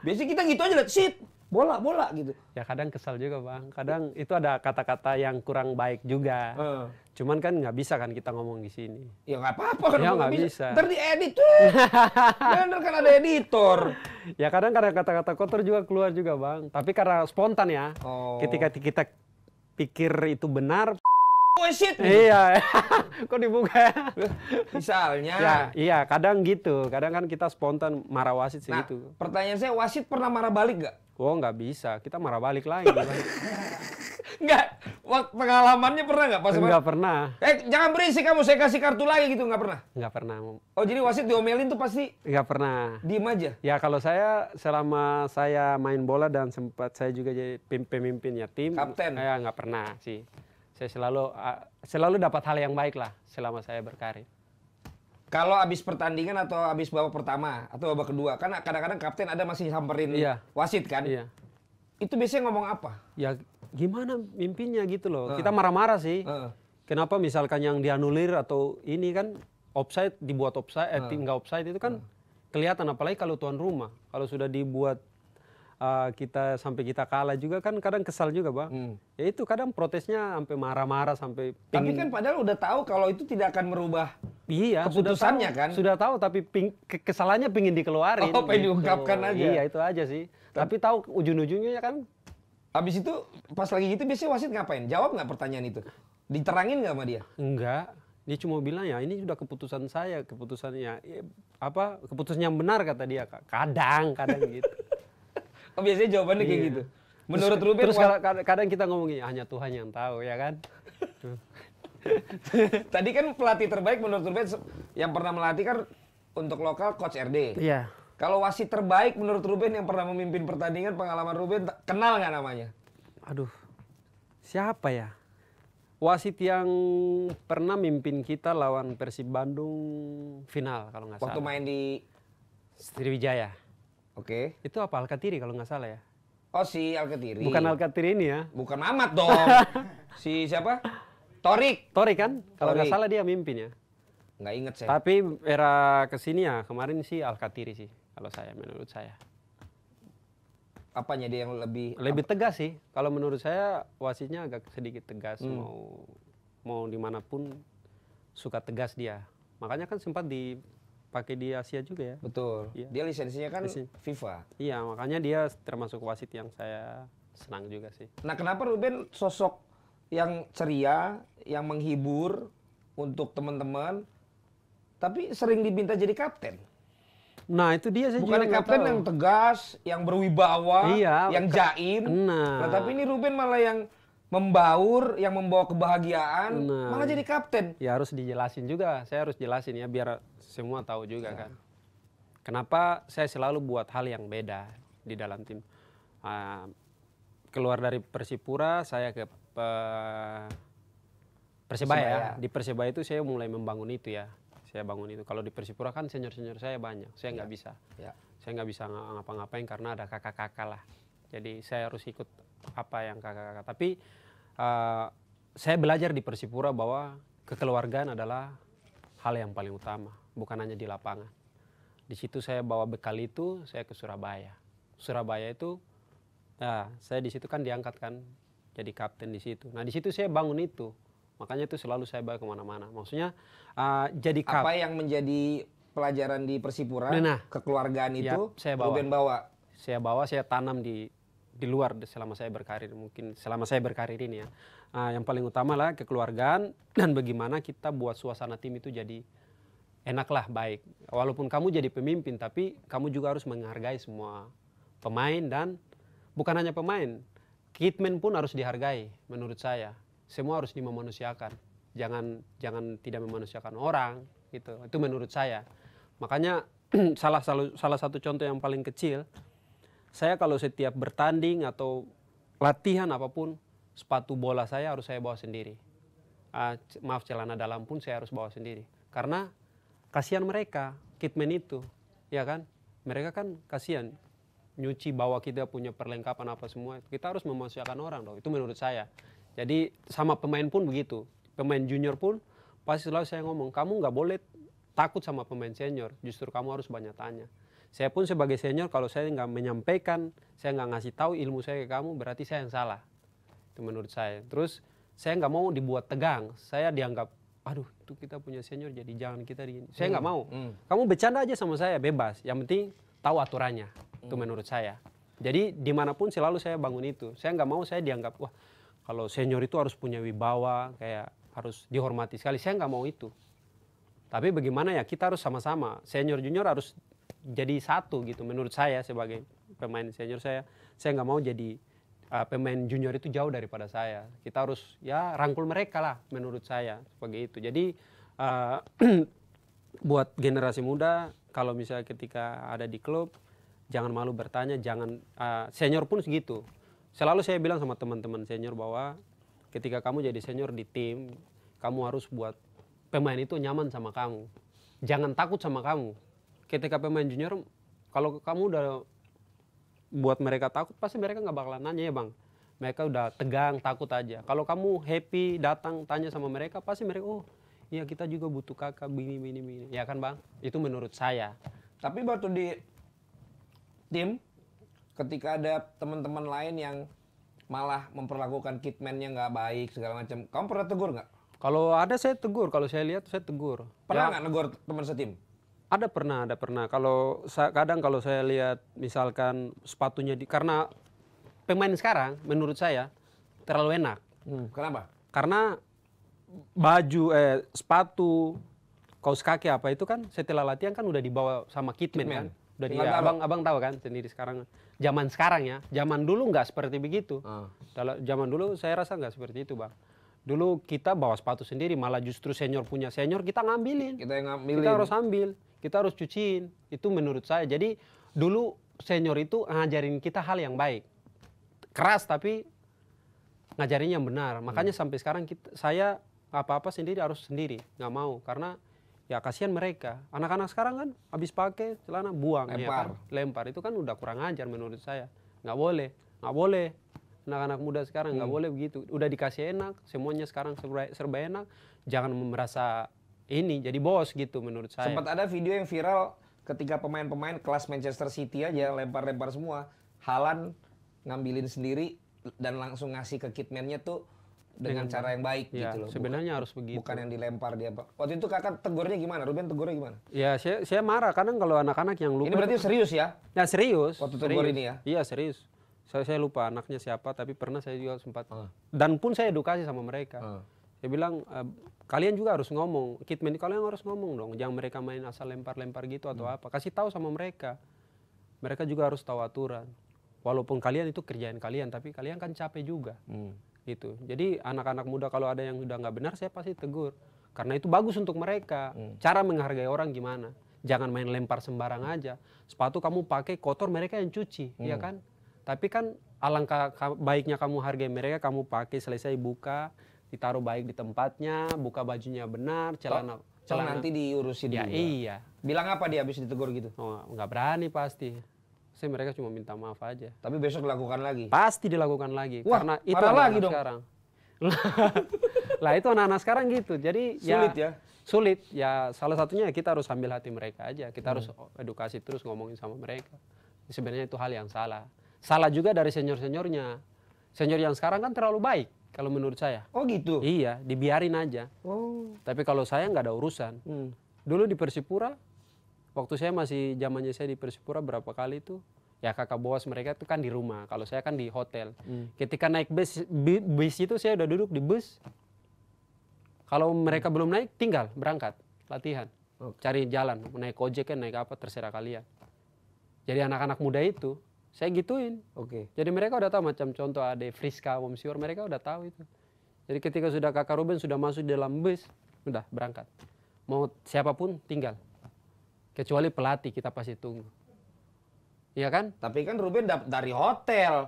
Biasanya kita gitu aja, sit. Bola, bola gitu. Ya kadang kesal juga bang. Kadang itu ada kata-kata yang kurang baik juga. Uh. Cuman kan nggak bisa kan kita ngomong di sini. Ya nggak apa-apa kan. Ya nggak bisa. bisa. Ntar edit tuh. kan ada editor. Ya kadang karena kata-kata kotor juga keluar juga bang. Tapi karena spontan ya. Oh. Ketika kita pikir itu benar Oh, shit. Iya. Kok dibuka Misalnya. Ya, iya, kadang gitu. Kadang kan kita spontan marah wasit sih nah, gitu. Pertanyaan saya, wasit pernah marah balik gak? Oh, nggak bisa. Kita marah balik lagi. Enggak. pengalamannya pernah nggak pas Enggak pernah. Eh, jangan berisik kamu, saya kasih kartu lagi gitu, nggak pernah. Nggak pernah. Oh, jadi wasit diomelin tuh pasti? Nggak pernah. Diem aja. Ya, kalau saya selama saya main bola dan sempat saya juga jadi pemimpinnya tim. Kapten. Ya, nggak pernah sih saya selalu selalu dapat hal yang baik lah selama saya berkarir. Kalau habis pertandingan atau habis babak pertama atau babak kedua, kan kadang-kadang kapten ada masih samperin iya. wasit kan? Iya. Itu biasanya ngomong apa? Ya gimana mimpinya gitu loh. Uh. Kita marah-marah sih. Uh. Kenapa misalkan yang dianulir atau ini kan offside dibuat offside, uh. eh, nggak offside itu kan uh. kelihatan apalagi kalau tuan rumah. Kalau sudah dibuat uh, kita sampai kita kalah juga kan kadang kesal juga bang hmm. ya itu kadang protesnya sampai marah-marah sampai tapi kan padahal udah tahu kalau itu tidak akan merubah iya keputusannya sudah tahu, kan sudah tahu tapi ping, kesalahannya pingin dikeluarin oh pengen gitu. diungkapkan aja iya itu aja sih tapi, tapi tahu ujung-ujungnya kan habis itu pas lagi gitu biasanya wasit ngapain jawab nggak pertanyaan itu diterangin nggak sama dia enggak dia cuma bilang ya ini sudah keputusan saya keputusannya eh, apa keputusan benar kata dia kadang kadang gitu oh, biasanya jawabannya kayak iya. gitu menurut terus, Ruben terus kadang, kadang kita ngomongin ah, hanya Tuhan yang tahu ya kan tadi kan pelatih terbaik menurut Ruben yang pernah melatih kan untuk lokal coach RD iya kalau wasit terbaik menurut Ruben yang pernah memimpin pertandingan pengalaman Ruben kenal nggak namanya aduh siapa ya wasit yang pernah mimpin kita lawan Persib Bandung final kalau nggak salah. Waktu main di Sriwijaya. Oke. Okay. Itu apa Alkatiri kalau nggak salah ya? Oh si Alkatiri. Bukan Alkatiri ini ya? Bukan Mamat dong. si siapa? Torik. Torik kan? Kalau nggak salah dia mimpin ya. Nggak inget saya. Tapi era kesini ya kemarin si Alkatiri sih kalau saya menurut saya. Apanya dia yang lebih? Lebih tegas sih. Kalau menurut saya wasitnya agak sedikit tegas hmm. mau mau dimanapun suka tegas dia. Makanya kan sempat di pakai di Asia juga ya. Betul. Ya. Dia lisensinya kan Lisi. FIFA. Iya, makanya dia termasuk wasit yang saya senang juga sih. Nah, kenapa Ruben sosok yang ceria, yang menghibur untuk teman-teman, tapi sering diminta jadi kapten? Nah, itu dia sih Bukan juga kapten yang tegas, yang berwibawa, iya, yang jaim. Nah. nah, tapi ini Ruben malah yang membaur yang membawa kebahagiaan nah, malah jadi kapten. Ya harus dijelasin juga. Saya harus jelasin ya biar semua tahu juga ya. kan. Kenapa saya selalu buat hal yang beda di dalam tim. Uh, keluar dari Persipura saya ke uh, Persebaya. Di Persebaya itu saya mulai membangun itu ya. Saya bangun itu. Kalau di Persipura kan senior-senior saya banyak. Saya nggak ya. bisa. Ya. Saya nggak bisa ngapa-ngapain karena ada kakak-kakak lah. Jadi saya harus ikut apa yang kakak-kakak. Tapi uh, saya belajar di Persipura bahwa kekeluargaan adalah hal yang paling utama, bukan hanya di lapangan. Di situ saya bawa bekal itu, saya ke Surabaya. Surabaya itu, ya, saya di situ kan diangkat kan, jadi kapten di situ. Nah di situ saya bangun itu, makanya itu selalu saya bawa kemana-mana. Maksudnya uh, jadi kap Apa yang menjadi pelajaran di Persipura, nah, nah. kekeluargaan iya, itu, ya, saya bawa. Saya bawa, saya tanam di di luar selama saya berkarir mungkin selama saya berkarir ini ya uh, yang paling utama lah kekeluargaan dan bagaimana kita buat suasana tim itu jadi enaklah baik walaupun kamu jadi pemimpin tapi kamu juga harus menghargai semua pemain dan bukan hanya pemain kitman pun harus dihargai menurut saya semua harus dimanusiakan jangan jangan tidak memanusiakan orang gitu itu menurut saya makanya salah salah satu contoh yang paling kecil saya kalau setiap bertanding atau latihan apapun sepatu bola saya harus saya bawa sendiri. Uh, maaf celana dalam pun saya harus bawa sendiri. Karena kasihan mereka, kitmen itu, ya kan? Mereka kan kasihan nyuci bawa kita punya perlengkapan apa semua. Kita harus memanusiakan orang dong. Itu menurut saya. Jadi sama pemain pun begitu. Pemain junior pun pasti selalu saya ngomong, kamu nggak boleh takut sama pemain senior. Justru kamu harus banyak tanya saya pun sebagai senior kalau saya nggak menyampaikan saya nggak ngasih tahu ilmu saya ke kamu berarti saya yang salah itu menurut saya terus saya nggak mau dibuat tegang saya dianggap aduh itu kita punya senior jadi jangan kita di saya nggak hmm, mau hmm. kamu bercanda aja sama saya bebas yang penting tahu aturannya hmm. itu menurut saya jadi dimanapun selalu saya bangun itu saya nggak mau saya dianggap wah kalau senior itu harus punya wibawa kayak harus dihormati sekali saya nggak mau itu tapi bagaimana ya kita harus sama-sama senior junior harus jadi satu gitu menurut saya sebagai pemain senior saya saya nggak mau jadi uh, pemain junior itu jauh daripada saya kita harus ya rangkul mereka lah menurut saya sebagai itu jadi uh, buat generasi muda kalau misalnya ketika ada di klub jangan malu bertanya jangan uh, senior pun segitu selalu saya bilang sama teman-teman senior bahwa ketika kamu jadi senior di tim kamu harus buat pemain itu nyaman sama kamu jangan takut sama kamu ketika pemain junior kalau kamu udah buat mereka takut pasti mereka nggak bakalan nanya ya bang mereka udah tegang takut aja kalau kamu happy datang tanya sama mereka pasti mereka oh iya kita juga butuh kakak begini begini begini ya kan bang itu menurut saya tapi waktu di tim ketika ada teman-teman lain yang malah memperlakukan kitmannya nggak baik segala macam kamu pernah tegur nggak kalau ada saya tegur kalau saya lihat saya tegur pernah ya. nggak ya, negur teman setim ada pernah, ada pernah. Kalau kadang kalau saya lihat misalkan sepatunya di karena pemain sekarang menurut saya terlalu enak. Hmm, kenapa? Karena baju eh sepatu kaos kaki apa itu kan setelah latihan kan udah dibawa sama kitman, kan. Udah di, abang abang tahu kan sendiri sekarang zaman sekarang ya. Zaman dulu nggak seperti begitu. Uh. Ah. Dalam zaman dulu saya rasa nggak seperti itu, Bang. Dulu kita bawa sepatu sendiri, malah justru senior punya senior kita ngambilin. Kita yang ngambilin. Kita harus ambil kita harus cuciin itu menurut saya jadi dulu senior itu ngajarin kita hal yang baik keras tapi ngajarin yang benar makanya hmm. sampai sekarang kita, saya apa apa sendiri harus sendiri nggak mau karena ya kasihan mereka anak-anak sekarang kan habis pakai celana buang ya lempar. ya kan lempar itu kan udah kurang ajar menurut saya nggak boleh nggak boleh anak-anak muda sekarang nggak hmm. boleh begitu udah dikasih enak semuanya sekarang serba, serba enak jangan merasa ini jadi bos gitu menurut saya. Sempat ada video yang viral ketika pemain-pemain kelas Manchester City aja lempar-lempar semua. Halan ngambilin sendiri dan langsung ngasih ke kitmannya tuh dengan, cara yang baik ya, gitu loh. Sebenarnya bukan, harus begitu. Bukan yang dilempar dia, Waktu itu kakak tegurnya gimana? Ruben tegurnya gimana? Ya, saya saya marah karena kalau anak-anak yang lupa Ini berarti serius ya? Ya serius. Waktu tegur serius. ini ya. Iya, serius. Saya saya lupa anaknya siapa tapi pernah saya juga sempat. Uh. Dan pun saya edukasi sama mereka. Uh dia bilang e, kalian juga harus ngomong kitman kalian harus ngomong dong jangan mereka main asal lempar-lempar gitu atau hmm. apa kasih tahu sama mereka mereka juga harus tahu aturan walaupun kalian itu kerjaan kalian tapi kalian kan capek juga hmm. gitu jadi anak-anak muda kalau ada yang sudah nggak benar saya pasti tegur karena itu bagus untuk mereka hmm. cara menghargai orang gimana jangan main lempar sembarang aja sepatu kamu pakai kotor mereka yang cuci hmm. ya kan tapi kan alangkah baiknya kamu hargai mereka kamu pakai selesai buka ditaruh baik di tempatnya, buka bajunya benar, celana celana nanti diurusin ya, Iya. Bilang apa dia habis ditegur gitu? Oh, nggak berani pasti. Saya mereka cuma minta maaf aja. Tapi besok dilakukan lagi. Pasti dilakukan lagi Wah, karena itu anak lagi dong. sekarang. lah itu anak-anak sekarang gitu. Jadi ya sulit ya, ya. Sulit ya. Salah satunya kita harus ambil hati mereka aja. Kita hmm. harus edukasi terus ngomongin sama mereka. Sebenarnya itu hal yang salah. Salah juga dari senior-seniornya. Senior yang sekarang kan terlalu baik kalau menurut saya. Oh gitu. Iya, dibiarin aja. Oh. Tapi kalau saya nggak ada urusan. Hmm. Dulu di Persipura, waktu saya masih zamannya saya di Persipura berapa kali itu, ya kakak bos mereka itu kan di rumah. Kalau saya kan di hotel. Hmm. Ketika naik bus, bus itu saya udah duduk di bus. Kalau mereka hmm. belum naik, tinggal berangkat latihan, okay. cari jalan, naik ojek kan naik apa terserah kalian. Jadi anak-anak muda itu saya gituin. Oke. Okay. Jadi mereka udah tahu macam contoh ada Friska, Womsiur, mereka udah tahu itu. Jadi ketika sudah kakak Ruben sudah masuk di dalam bus, udah berangkat. Mau siapapun tinggal. Kecuali pelatih kita pasti tunggu. Iya kan? Tapi kan Ruben dari hotel.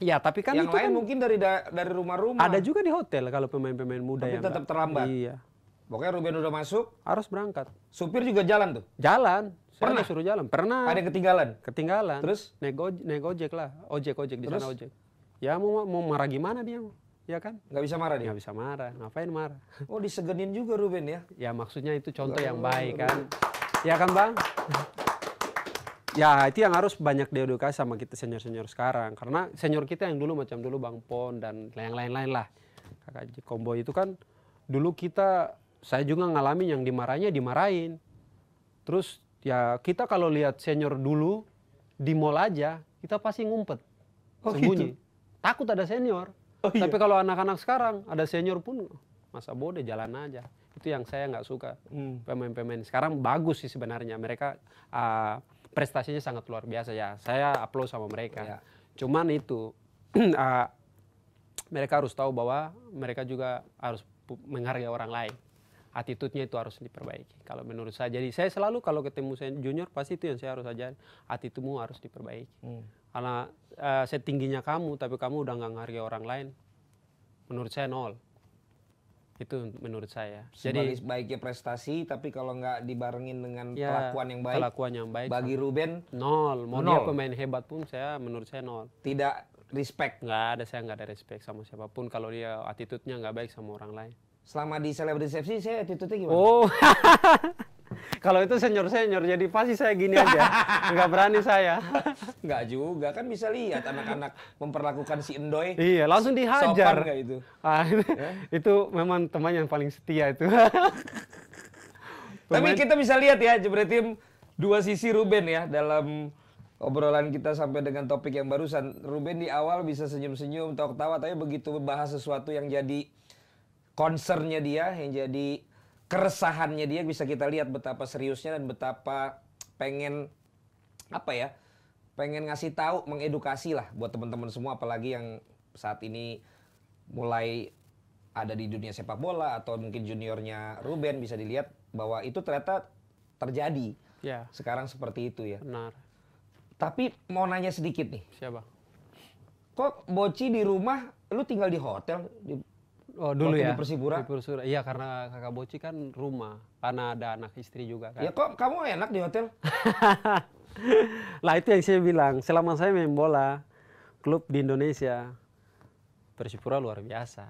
Iya, tapi kan yang itu lain kan mungkin dari dari rumah-rumah. Ada juga di hotel kalau pemain-pemain muda tapi yang tetap terlambat. Iya. Pokoknya Ruben udah masuk, harus berangkat. Supir juga jalan tuh. Jalan pernah suruh jalan. Pernah. Ada ketinggalan. Ketinggalan. Terus nego negojek ojek lah. Ojek ojek di sana ojek. Ya mau mau marah gimana dia? Ya kan? nggak bisa marah dia? Gak bisa marah. Ngapain marah? Oh disegenin juga Ruben ya? Ya maksudnya itu contoh yang baik kan. Ya kan Bang? Ya itu yang harus banyak diedukasi sama kita senior-senior sekarang. Karena senior kita yang dulu macam dulu Bang Pon dan yang lain-lain lah. Kakak Kombo itu kan dulu kita, saya juga ngalamin yang dimarahnya dimarahin. Terus ya kita kalau lihat senior dulu di mall aja kita pasti ngumpet oh, gitu? sembunyi gitu? takut ada senior oh, iya? tapi kalau anak-anak sekarang ada senior pun masa bodoh jalan aja itu yang saya nggak suka hmm. pemain-pemain sekarang bagus sih sebenarnya mereka uh, prestasinya sangat luar biasa ya saya upload sama mereka ya. cuman itu uh, mereka harus tahu bahwa mereka juga harus menghargai orang lain attitude itu harus diperbaiki. Kalau menurut saya, jadi saya selalu kalau ketemu saya junior pasti itu yang saya harus ajarin, attitude harus diperbaiki. Hmm. Karena uh, setingginya kamu, tapi kamu udah nggak menghargai orang lain, menurut saya nol. Itu menurut saya. Jadi baiknya prestasi, tapi kalau nggak dibarengin dengan ya, kelakuan yang baik, kelakuan yang baik bagi Ruben nol. Mau nol. dia pemain hebat pun saya menurut saya nol. Tidak respect. Nggak ada saya nggak ada respect sama siapapun kalau dia attitude-nya nggak baik sama orang lain selama di selebriti FC saya attitude gimana? Oh. Kalau itu senior-senior jadi pasti saya gini aja. Nggak berani saya. Nggak juga kan bisa lihat anak-anak memperlakukan si Endoy. Iya, langsung dihajar. Sopan itu? Ah, ya? itu memang teman yang paling setia itu. Tapi kita bisa lihat ya tim dua sisi Ruben ya dalam obrolan kita sampai dengan topik yang barusan. Ruben di awal bisa senyum-senyum, tawa-tawa, tapi begitu bahas sesuatu yang jadi concernnya dia yang jadi keresahannya dia bisa kita lihat betapa seriusnya dan betapa pengen apa ya pengen ngasih tahu mengedukasi lah buat teman-teman semua apalagi yang saat ini mulai ada di dunia sepak bola atau mungkin juniornya Ruben bisa dilihat bahwa itu ternyata terjadi ya. sekarang seperti itu ya benar tapi mau nanya sedikit nih siapa kok Boci di rumah lu tinggal di hotel di Oh dulu ya. Di Persipura. Iya karena kakak Boci kan rumah, karena ada anak istri juga kan. Ya kok kamu enak di hotel? lah itu yang saya bilang. Selama saya main bola, klub di Indonesia Persipura luar biasa.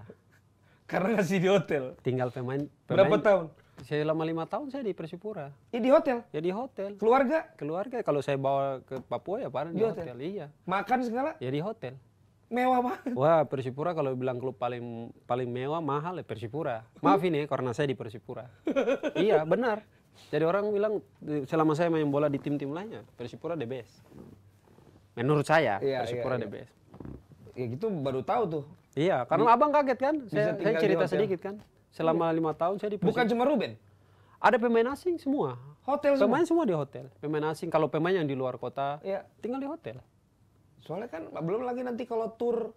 Karena masih di hotel. Tinggal pemain. pemain Berapa tahun? Saya lama lima tahun saya di Persipura. Ya di hotel. Ya di hotel. Keluarga? Keluarga. Kalau saya bawa ke Papua ya paling di, di hotel. hotel. Iya. Makan segala? Ya di hotel mewah banget. Wah, Persipura kalau bilang klub paling paling mewah mahal ya Persipura. Maaf ini ya, karena saya di Persipura. iya, benar. Jadi orang bilang selama saya main bola di tim-tim lainnya, Persipura the best. Menurut saya, iya, Persipura iya, iya. the best. Ya gitu baru tahu tuh. Iya, karena di, Abang kaget kan? Saya, saya cerita sedikit kan. Selama iya. lima tahun saya di Persipura. Bukan cuma Ruben. Ada pemain asing semua. Hotel pemain semua. Pemain semua di hotel. Pemain asing kalau pemain yang di luar kota, ya. tinggal di hotel. Soalnya kan belum lagi nanti kalau tur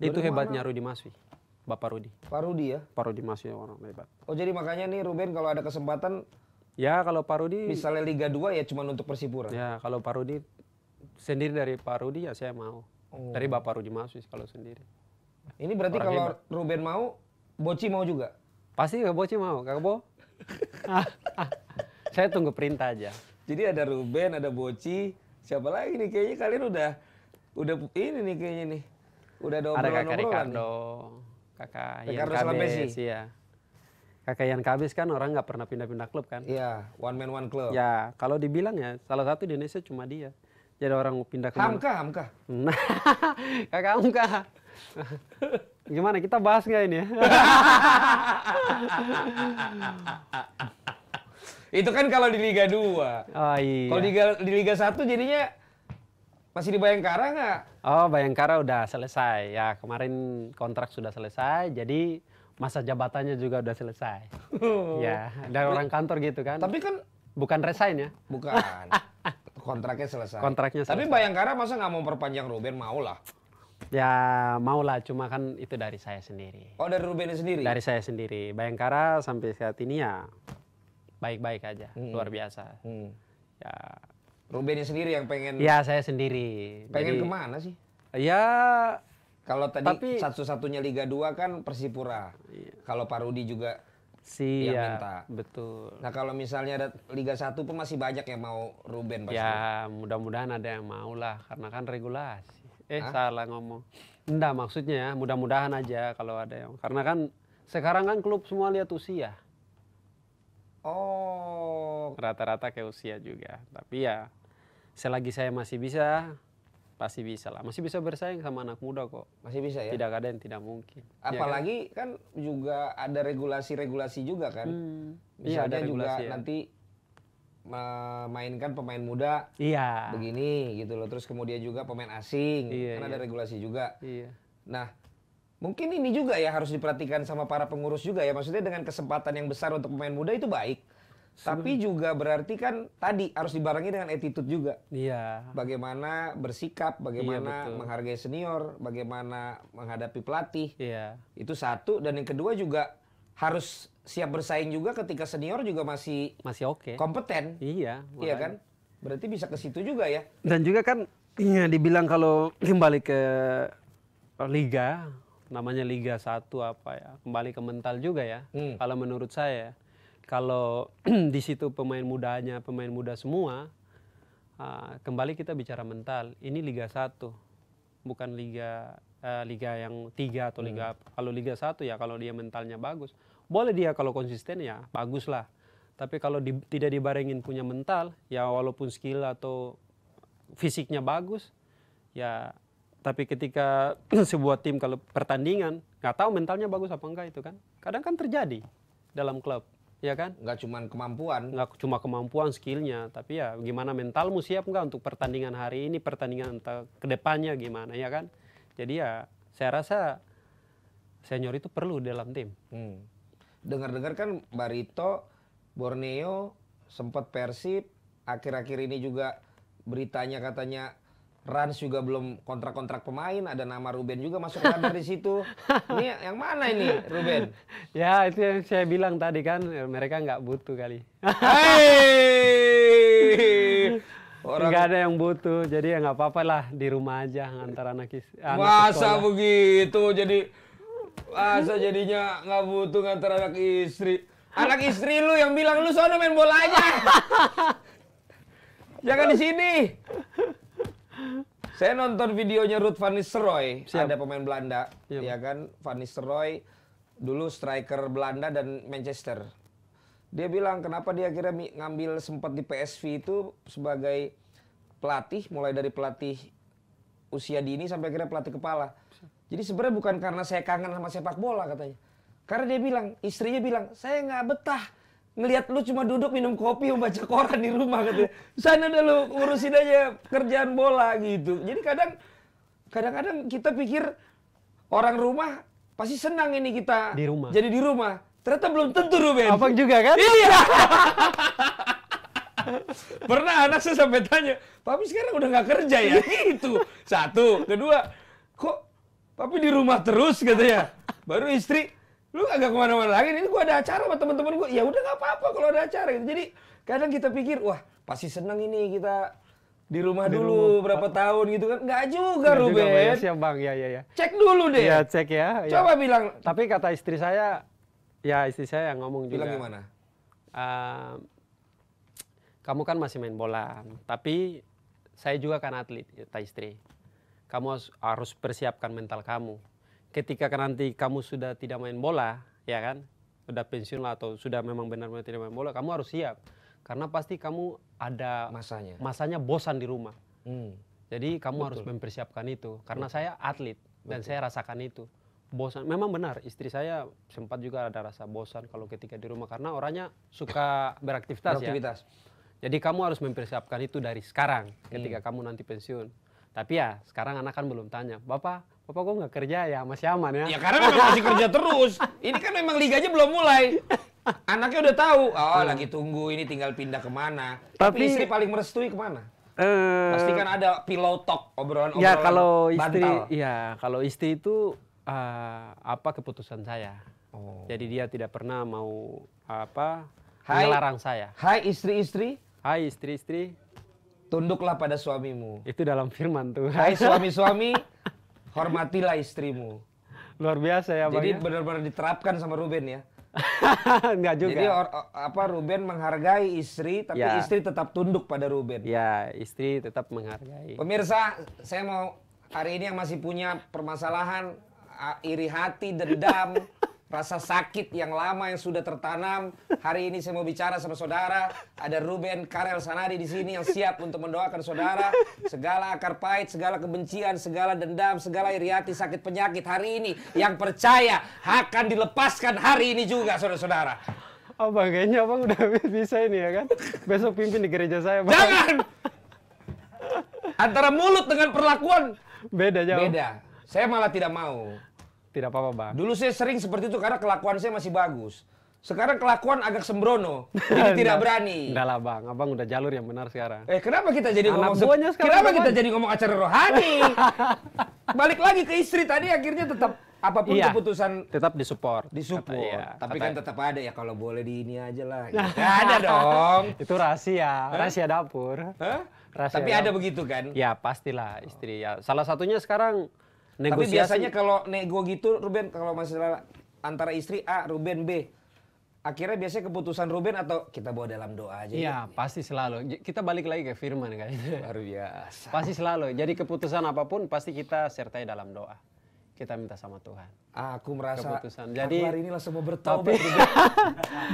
itu hebatnya Rudi Maswi. Bapak Rudi. Pak Rudi ya? Pak Rudi Masvi orang hebat. Oh jadi makanya nih Ruben kalau ada kesempatan Ya kalau Pak Rudi misalnya Liga 2 ya cuma untuk Persipura. Ya kalau Pak Rudi sendiri dari Pak Rudi ya saya mau. Oh. Dari Bapak Rudi Maswi kalau sendiri. Ini berarti orang kalau hebat. Ruben mau, Boci mau juga? Pasti nggak Boci mau, Kak Bo. Ah, ah. saya tunggu perintah aja. Jadi ada Ruben, ada Boci, siapa lagi nih kayaknya kalian udah udah ini nih kayaknya nih. Udah ada obrolan Ada kakak Ricardo, kakak Ricardo kabis Kabes. Iya. Kakak Yan kabis kan orang nggak pernah pindah-pindah klub kan. Iya, one man one club. Ya, kalau dibilang ya salah satu di Indonesia cuma dia. Jadi orang pindah ke Hamka, Hamka. Nah, kakak Hamka. Gimana kita bahas nggak ini ya? Itu kan kalau di Liga 2. Oh, iya. Kalau di, di Liga 1 jadinya masih di Bayangkara nggak? Oh, Bayangkara udah selesai. Ya, kemarin kontrak sudah selesai. Jadi masa jabatannya juga udah selesai. ya, dari orang kantor gitu kan. Tapi kan bukan resign ya? Bukan. kontraknya selesai. Kontraknya selesai. Tapi Bayangkara masa nggak mau perpanjang Ruben mau lah. Ya mau lah, cuma kan itu dari saya sendiri. Oh dari Ruben sendiri? Dari saya sendiri. Bayangkara sampai saat ini ya baik-baik aja, hmm. luar biasa. Hmm. Ya Rubennya sendiri yang pengen. Ya saya sendiri. Pengen Jadi, kemana sih? Ya. Kalau tadi tapi, satu-satunya Liga 2 kan Persipura. Iya. Kalau Parudi juga si ya, minta. Betul. Nah kalau misalnya ada Liga 1 pun masih banyak yang mau Ruben pasti. Ya mudah-mudahan ada yang mau lah karena kan regulasi. Eh Hah? salah ngomong. Enggak maksudnya ya mudah-mudahan aja kalau ada yang. Karena kan sekarang kan klub semua lihat usia. Oh. Rata-rata kayak usia juga. Tapi ya selagi saya masih bisa pasti bisa lah masih bisa bersaing sama anak muda kok masih bisa ya tidak ada yang tidak mungkin apalagi ya kan? kan juga ada regulasi-regulasi juga kan hmm, bisa iya, ada juga ya. nanti memainkan pemain muda iya begini gitu loh terus kemudian juga pemain asing iya, kan iya. ada regulasi juga iya nah mungkin ini juga ya harus diperhatikan sama para pengurus juga ya maksudnya dengan kesempatan yang besar untuk pemain muda itu baik tapi juga berarti kan tadi harus dibarengi dengan attitude juga. Iya. Bagaimana bersikap, iya, bagaimana iya, menghargai senior, bagaimana menghadapi pelatih. Iya. Itu satu dan yang kedua juga harus siap bersaing juga ketika senior juga masih masih oke. Okay. Kompeten. Iya. iya makanya. Iya kan? Berarti bisa ke situ juga ya. Dan juga kan ya dibilang kalau kembali ke liga namanya liga satu apa ya, kembali ke mental juga ya. Hmm. Kalau menurut saya kalau di situ pemain mudanya pemain muda semua, uh, kembali kita bicara mental. Ini Liga 1, bukan Liga uh, Liga yang tiga atau Liga hmm. kalau Liga 1 ya kalau dia mentalnya bagus, boleh dia kalau konsisten ya bagus lah. Tapi kalau di, tidak dibarengin punya mental, ya walaupun skill atau fisiknya bagus, ya tapi ketika sebuah tim kalau pertandingan nggak tahu mentalnya bagus apa enggak itu kan kadang kan terjadi dalam klub ya kan? Nggak cuma kemampuan. Nggak cuma kemampuan, skillnya, tapi ya gimana mentalmu siap nggak untuk pertandingan hari ini, pertandingan kedepannya gimana ya kan? Jadi ya saya rasa senior itu perlu dalam tim. Hmm. Dengar-dengar kan Barito, Borneo, sempat Persib, akhir-akhir ini juga beritanya katanya Rans juga belum kontrak-kontrak pemain, ada nama Ruben juga masuk radar di situ. Ini yang mana ini, Ruben? Ya, itu yang saya bilang tadi kan, mereka nggak butuh kali. Hei, Orang... Nggak ada yang butuh, jadi ya nggak apa-apa lah di rumah aja ngantar anak istri. Masa sekolah. begitu, jadi masa jadinya nggak butuh ngantar anak istri. Anak istri lu yang bilang lu sono main bola aja. Jangan di sini. Saya nonton videonya Ruth van Nistelrooy, Siap. ada pemain Belanda, Siap. ya kan? Van Nistelrooy dulu striker Belanda dan Manchester. Dia bilang kenapa dia kira ngambil sempat di PSV itu sebagai pelatih, mulai dari pelatih usia dini sampai kira pelatih kepala. Jadi sebenarnya bukan karena saya kangen sama sepak bola katanya. Karena dia bilang, istrinya bilang, saya nggak betah ngelihat lu cuma duduk minum kopi membaca koran di rumah gitu. Sana deh lu urusin aja kerjaan bola gitu. Jadi kadang kadang-kadang kita pikir orang rumah pasti senang ini kita di rumah. Jadi di rumah. Ternyata belum tentu Ruben. Abang juga kan? Iya. Pernah anak saya sampai tanya, "Papi sekarang udah nggak kerja ya?" Itu. Satu, kedua, kok Papi di rumah terus katanya. Baru istri, lu agak kemana-mana lagi ini gua ada acara sama teman-teman gua ya udah nggak apa-apa kalau ada acara gitu jadi kadang kita pikir wah pasti seneng ini kita di rumah di dulu rumah. berapa ah. tahun gitu kan nggak juga Ruben siap ya, bang ya ya ya cek dulu deh ya cek ya iya. coba ya. bilang tapi kata istri saya ya istri saya yang ngomong bilang juga gimana uh, kamu kan masih main bola tapi saya juga kan atlet kata istri kamu harus persiapkan mental kamu ketika nanti kamu sudah tidak main bola, ya kan? Sudah pensiun lah atau sudah memang benar-benar tidak main bola, kamu harus siap. Karena pasti kamu ada masanya. Masanya bosan di rumah. Hmm. Jadi kamu Betul. harus mempersiapkan itu. Karena Betul. saya atlet dan Betul. saya rasakan itu. Bosan. Memang benar, istri saya sempat juga ada rasa bosan kalau ketika di rumah karena orangnya suka beraktivitas, ya. beraktivitas. ya. Jadi kamu harus mempersiapkan itu dari sekarang ketika hmm. kamu nanti pensiun. Tapi ya sekarang anak kan belum tanya, "Bapak, Bapak gue nggak kerja ya masih aman ya. Ya karena memang masih kerja terus. Ini kan memang liganya belum mulai. Anaknya udah tahu, oh hmm. lagi tunggu ini tinggal pindah kemana. Tapi, Tapi istri paling merestui kemana? Uh, Pasti kan ada pillow talk obrolan-obrolan. Ya kalau istri, bantal. ya kalau istri itu uh, apa keputusan saya. Oh. Jadi dia tidak pernah mau apa hai, melarang saya. Hai istri-istri. Hai istri-istri. Tunduklah pada suamimu. Itu dalam firman tuh. Hai suami-suami. hormatilah istrimu. Luar biasa ya, Bang. Jadi ya? benar-benar diterapkan sama Ruben ya. Enggak juga. Jadi or, apa Ruben menghargai istri tapi ya. istri tetap tunduk pada Ruben. Ya, istri tetap menghargai. Pemirsa, saya mau hari ini yang masih punya permasalahan ah, iri hati, dendam rasa sakit yang lama yang sudah tertanam. Hari ini saya mau bicara sama saudara. Ada Ruben Karel Sanadi di sini yang siap untuk mendoakan saudara. Segala akar pahit, segala kebencian, segala dendam, segala iri hati, sakit penyakit hari ini yang percaya akan dilepaskan hari ini juga saudara-saudara. oh, kayaknya abang udah bisa ini ya kan? Besok pimpin di gereja saya. Bang. Jangan! Antara mulut dengan perlakuan beda jauh. Beda. Saya malah tidak mau. Tidak apa-apa, Bang. Dulu saya sering seperti itu karena kelakuan saya masih bagus. Sekarang kelakuan agak sembrono, jadi tidak berani. Enggak lah bang, abang udah jalur yang benar sekarang. Eh kenapa kita jadi Anak ngomong sekarang kenapa kita jadi ngomong acara rohani? Balik lagi ke istri tadi akhirnya tetap apapun iya, keputusan tetap disupport. Disupport. iya, Tapi kan ya. tetap ada ya kalau boleh di ini aja lah. Ya, ada dong. Itu rahasia, rahasia dapur. Hah? Rahasia Tapi dapur. ada begitu kan? Ya pastilah istri ya. Salah satunya sekarang negosiasi. Tapi biasanya kalau nego gitu Ruben kalau masalah antara istri A, Ruben B. Akhirnya biasanya keputusan Ruben atau kita bawa dalam doa aja. Iya, ya? pasti selalu. Kita balik lagi ke firman kan Luar biasa. Pasti selalu. Jadi keputusan apapun pasti kita sertai dalam doa kita minta sama Tuhan. Aku merasa keputusan. Jadi aku hari ini langsung mau bertobat. Tapi,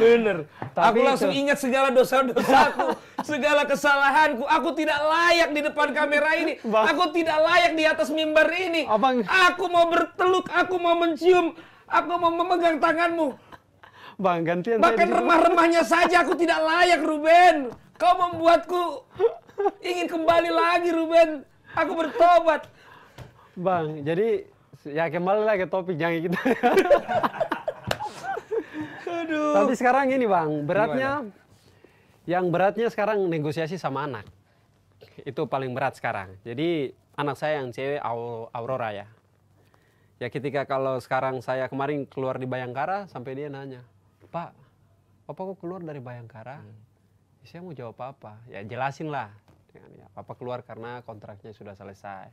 bener. Tapi aku langsung itu. ingat segala dosa-dosaku, segala kesalahanku. Aku tidak layak di depan kamera ini. Bang. Aku tidak layak di atas mimbar ini. Abang. Aku mau berteluk, aku mau mencium, aku mau memegang tanganmu. Bang, gantian. Bahkan remah-remahnya saja aku tidak layak, Ruben. Kau membuatku ingin kembali lagi, Ruben. Aku bertobat. Bang, jadi ya kembali lagi ke topik jangan kita. Aduh. Tapi sekarang ini bang, beratnya Gimana? yang beratnya sekarang negosiasi sama anak. Itu paling berat sekarang. Jadi anak saya yang cewek Aurora ya. Ya ketika kalau sekarang saya kemarin keluar di Bayangkara sampai dia nanya, "Pak, Papa kok keluar dari Bayangkara?" Hmm. Ya, saya mau jawab apa? Ya jelasin lah. Ya, papa keluar karena kontraknya sudah selesai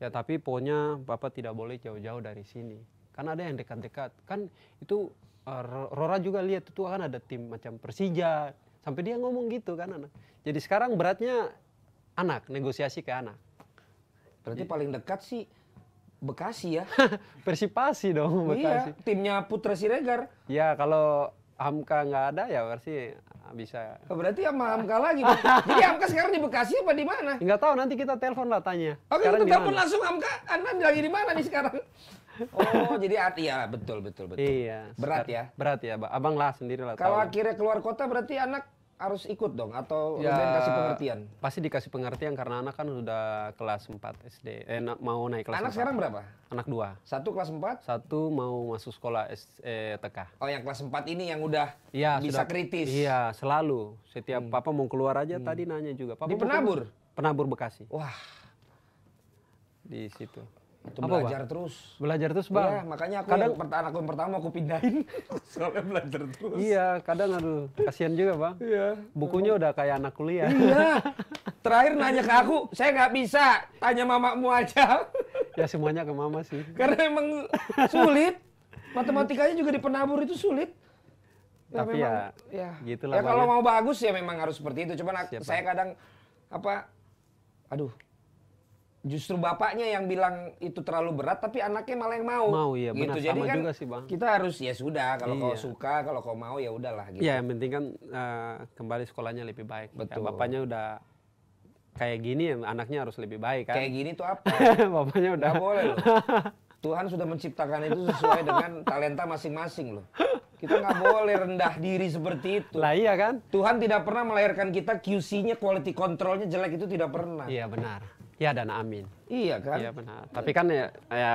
ya tapi pokoknya bapak tidak boleh jauh-jauh dari sini kan ada yang dekat-dekat kan itu eh, Rora juga lihat itu kan ada tim macam Persija sampai dia ngomong gitu kan anak jadi sekarang beratnya anak negosiasi ke anak berarti paling dekat sih Bekasi ya Persipasi dong iya, Bekasi iya, timnya Putra Siregar ya kalau Hamka nggak ada ya versi bisa. Oh, berarti sama Amka lagi. Jadi Amka sekarang di Bekasi apa di mana? Enggak tahu, nanti kita telepon lah tanya. Oke, kita telepon langsung Amka. Anda lagi di mana nih sekarang? Oh, jadi arti ya betul betul betul. Iya. Berat ya. Berat ya, Abang lah sendiri lah. Kalau akhirnya keluar kota berarti anak harus ikut dong atau ya, Ruben kasih pengertian? Pasti dikasih pengertian karena anak kan sudah kelas 4 SD. Eh mau naik kelas Anak 4. sekarang berapa? Anak dua. Satu kelas 4? Satu mau masuk sekolah S, eh, TK. Oh, yang kelas 4 ini yang udah ya, bisa sudah, kritis. Iya, selalu. Setiap hmm. papa mau keluar aja hmm. tadi nanya juga, "Papa Di Penabur?" Penabur Bekasi. Wah. Di situ. Itu apa, belajar bang? terus. Belajar terus, Bang. ya, makanya aku kadang, yang pertama aku yang pertama aku pindahin soalnya belajar terus. Iya, kadang aduh kasihan juga, Bang. Iya. Bukunya udah kayak anak kuliah. Iya. Terakhir nanya ke aku, saya nggak bisa. Tanya mamamu aja. ya semuanya ke mama sih. Karena emang sulit. Matematikanya juga di penabur itu sulit. Ya, Tapi memang, ya, ya gitulah. Ya kalau ya. mau bagus ya memang harus seperti itu. Cuman Siapa? saya kadang apa aduh justru bapaknya yang bilang itu terlalu berat tapi anaknya malah yang mau. Mau ya, gitu. benar Jadi sama kan juga sih, Bang. Kita harus ya sudah kalau iya. kau suka, kalau kau mau ya udahlah gitu. Ya, yang penting kan uh, kembali sekolahnya lebih baik. Betul. Ya, bapaknya udah kayak gini ya anaknya harus lebih baik kan. Kayak gini tuh apa? bapaknya udah Nggak boleh loh. Tuhan sudah menciptakan itu sesuai dengan talenta masing-masing loh. Kita nggak boleh rendah diri seperti itu. Lah iya kan? Tuhan tidak pernah melahirkan kita QC-nya, quality control-nya jelek itu tidak pernah. Iya benar. Iya dan amin. Iya kan. Iya benar. Tapi kan ya, ya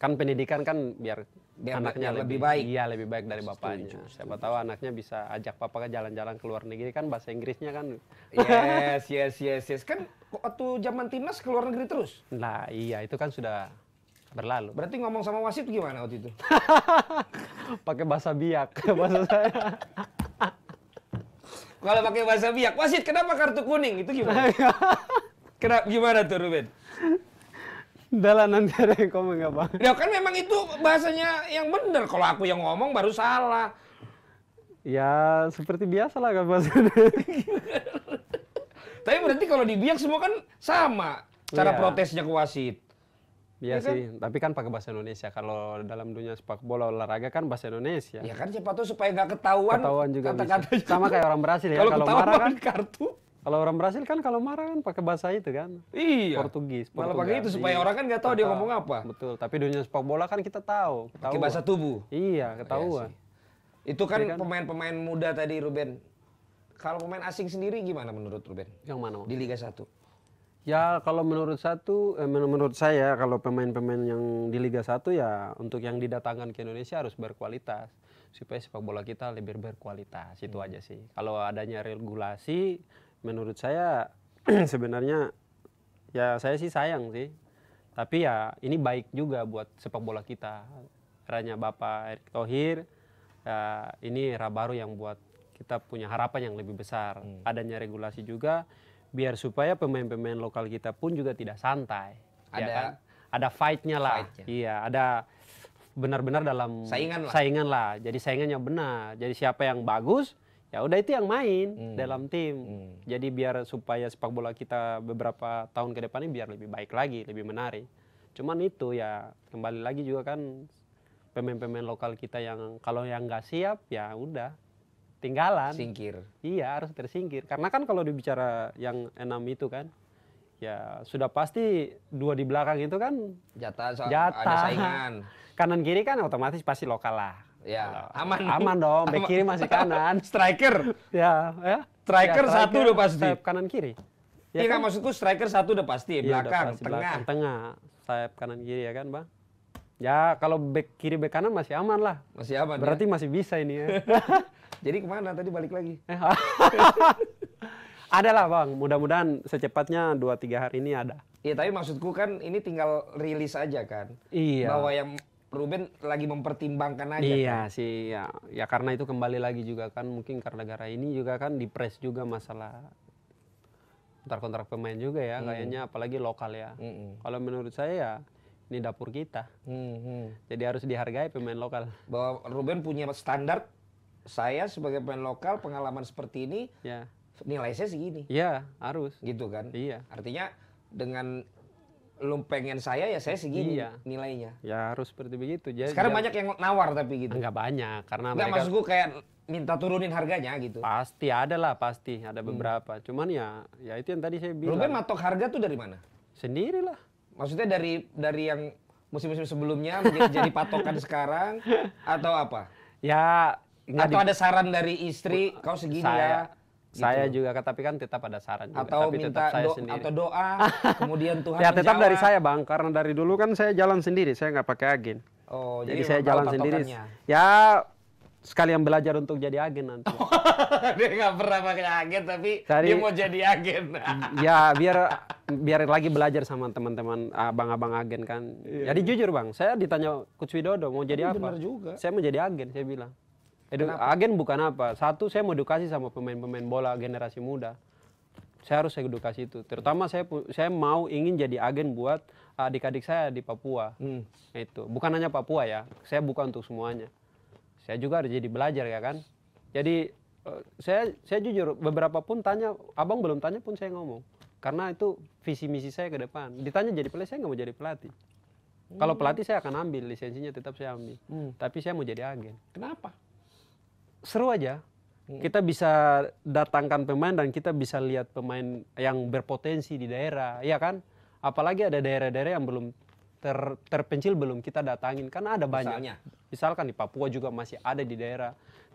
kan pendidikan kan biar biar anaknya lebih, lebih baik. Iya, lebih baik dari bapaknya. Setuju, setuju. Siapa tahu anaknya bisa ajak papa ke jalan-jalan ke luar negeri kan bahasa Inggrisnya kan. Yes, yes, yes, yes. Kan waktu zaman timnas ke luar negeri terus. Nah, iya itu kan sudah berlalu. Berarti ngomong sama wasit gimana waktu itu? pakai bahasa biak, bahasa saya. Kalau pakai bahasa biak, wasit kenapa kartu kuning? Itu gimana? Kenapa gimana tuh Ruben? dalam yang komen nggak bang? Ya kan memang itu bahasanya yang benar. Kalau aku yang ngomong baru salah. Ya seperti biasa lah kan bahasa. Tapi berarti kalau dibiak semua kan sama cara yeah. protesnya ke wasit. Iya ya kan? sih, tapi kan pakai bahasa Indonesia. Kalau dalam dunia sepak bola olahraga kan bahasa Indonesia. Ya kan siapa tuh supaya nggak ketahuan. Ketahuan juga kata -kata bisa. sama kayak orang Brasil ya. Kalau marah kan kartu. Kalau orang Brasil kan kalau marah kan pakai bahasa itu kan. Iya. Portugis. Portugis. Malah pakai itu supaya orang kan nggak tahu dia ngomong apa. Betul. Tapi dunia sepak bola kan kita tahu. Pakai bahasa tubuh. Iya, iya ketahuan. iya itu kan, iya kan? pemain-pemain kan? muda tadi Ruben. Kalau pemain asing sendiri gimana menurut Ruben? Yang mana? Di Liga 1. Ya kalau menurut satu, eh, menurut saya kalau pemain-pemain yang di Liga 1 ya untuk yang didatangkan ke Indonesia harus berkualitas supaya sepak bola kita lebih berkualitas itu hmm. aja sih. Kalau adanya regulasi menurut saya sebenarnya ya saya sih sayang sih. Tapi ya ini baik juga buat sepak bola kita. Eranya Bapak Erick Thohir, ya ini era baru yang buat kita punya harapan yang lebih besar. Hmm. Adanya regulasi juga biar supaya pemain-pemain lokal kita pun juga tidak santai. Ya ada ya kan? ada fightnya lah. Fight iya, ada benar-benar dalam saingan lah. saingan lah. Jadi saingannya benar. Jadi siapa yang bagus, ya udah itu yang main hmm. dalam tim hmm. jadi biar supaya sepak bola kita beberapa tahun ke depannya biar lebih baik lagi lebih menarik cuman itu ya kembali lagi juga kan pemain-pemain lokal kita yang kalau yang nggak siap ya udah tinggalan singkir iya harus tersingkir karena kan kalau dibicara yang enam itu kan ya sudah pasti dua di belakang itu kan jatah, jatah. ada saingan kanan kiri kan otomatis pasti lokal lah Ya, aman. Aman dong. Back kiri masih kanan. striker. Ya, ya. Striker, ya, satu udah pasti. kanan kiri. Ya, kan? maksudku striker satu udah pasti, ya, belakang, pasti tengah. Belakang, tengah. Sayap kanan kiri ya kan, Bang? Ya, kalau back kiri bek kanan masih aman lah. Masih aman. Berarti ya? masih bisa ini ya. Jadi kemana tadi balik lagi? Eh, ada lah bang, mudah-mudahan secepatnya 2-3 hari ini ada. Iya tapi maksudku kan ini tinggal rilis aja kan. Iya. Bahwa yang Ruben lagi mempertimbangkan aja. Iya kan? sih, ya. ya karena itu kembali lagi juga kan mungkin karena gara ini juga kan di press juga masalah kontrak-kontrak pemain juga ya, mm. kayaknya apalagi lokal ya. -mm. Kalau menurut saya ya ini dapur kita, hmm, hmm. jadi harus dihargai pemain lokal. Bahwa Ruben punya standar, saya sebagai pemain lokal pengalaman seperti ini, yeah. nilai saya segini. Iya, harus. Gitu kan? Iya. Artinya dengan lu pengen saya ya saya segini iya. nilainya. Ya harus seperti begitu. Jadi Sekarang banyak yang nawar tapi gitu. Enggak banyak karena enggak mereka... maksud gue kayak minta turunin harganya gitu. Pasti ada lah pasti ada hmm. beberapa. Hmm. Cuman ya ya itu yang tadi saya bilang. Lu matok harga tuh dari mana? sendiri lah Maksudnya dari dari yang musim-musim sebelumnya jadi patokan sekarang atau apa? Ya atau di... ada saran dari istri kau segini saya, ya Gitu saya gitu. juga kan, tapi kan tetap ada saran juga. atau tapi minta tetap saya do sendiri. atau doa kemudian Tuhan ya tetap menjawab. dari saya bang karena dari dulu kan saya jalan sendiri saya nggak pakai agen oh jadi, jadi saya jalan sendiri ya sekalian belajar untuk jadi agen nanti. Oh, dia nggak pernah pakai agen tapi Cari, dia mau jadi agen. ya biar biar lagi belajar sama teman-teman abang-abang agen kan. Iya. Jadi iya. jujur bang, saya ditanya Kutswidodo mau jadi tapi apa? juga. Saya mau jadi agen, saya bilang. Edu Kenapa? agen bukan apa. Satu saya mau edukasi sama pemain-pemain bola generasi muda. Saya harus saya edukasi itu. Terutama saya saya mau ingin jadi agen buat adik-adik saya di Papua. Hmm. Itu bukan hanya Papua ya. Saya buka untuk semuanya. Saya juga harus jadi belajar ya kan. Jadi eh, saya saya jujur beberapa pun tanya abang belum tanya pun saya ngomong karena itu visi misi saya ke depan ditanya jadi pelatih saya nggak mau jadi pelatih hmm. kalau pelatih saya akan ambil lisensinya tetap saya ambil hmm. tapi saya mau jadi agen kenapa seru aja. Iya. Kita bisa datangkan pemain dan kita bisa lihat pemain yang berpotensi di daerah, ya kan? Apalagi ada daerah-daerah yang belum ter, terpencil belum kita datangin karena ada banyak. Misalnya. Misalkan di Papua juga masih ada di daerah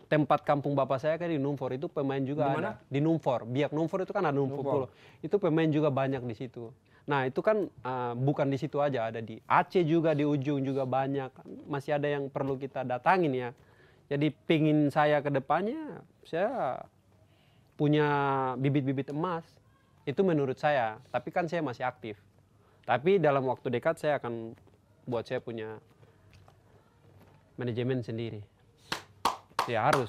tempat kampung bapak saya kan di Numfor itu pemain juga Dimana? ada di Numfor biak Numfor itu kan ada Numfor, Numfor. itu pemain juga banyak di situ nah itu kan uh, bukan di situ aja ada di Aceh juga di ujung juga banyak masih ada yang perlu kita datangin ya jadi pingin saya ke depannya, saya punya bibit-bibit emas. Itu menurut saya, tapi kan saya masih aktif. Tapi dalam waktu dekat saya akan buat saya punya manajemen sendiri. Ya harus.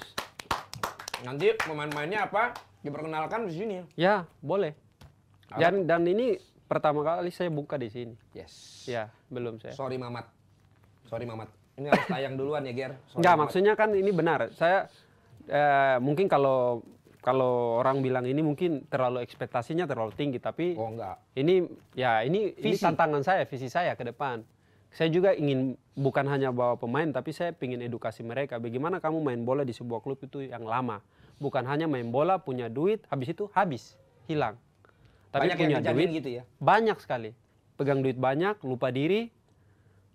Nanti pemain-pemainnya apa? Diperkenalkan di sini. Ya, boleh. Dan dan ini pertama kali saya buka di sini. Yes. Ya, belum saya. Sorry Mamat. Sorry Mamat ini harus tayang duluan ya Ger. Enggak, maksudnya kan ini benar. Saya eh, mungkin kalau kalau orang bilang ini mungkin terlalu ekspektasinya terlalu tinggi tapi oh, enggak. ini ya ini visi. ini tantangan saya visi saya ke depan saya juga ingin bukan hanya bawa pemain tapi saya ingin edukasi mereka bagaimana kamu main bola di sebuah klub itu yang lama bukan hanya main bola punya duit habis itu habis hilang tapi banyak punya duit gitu ya banyak sekali pegang duit banyak lupa diri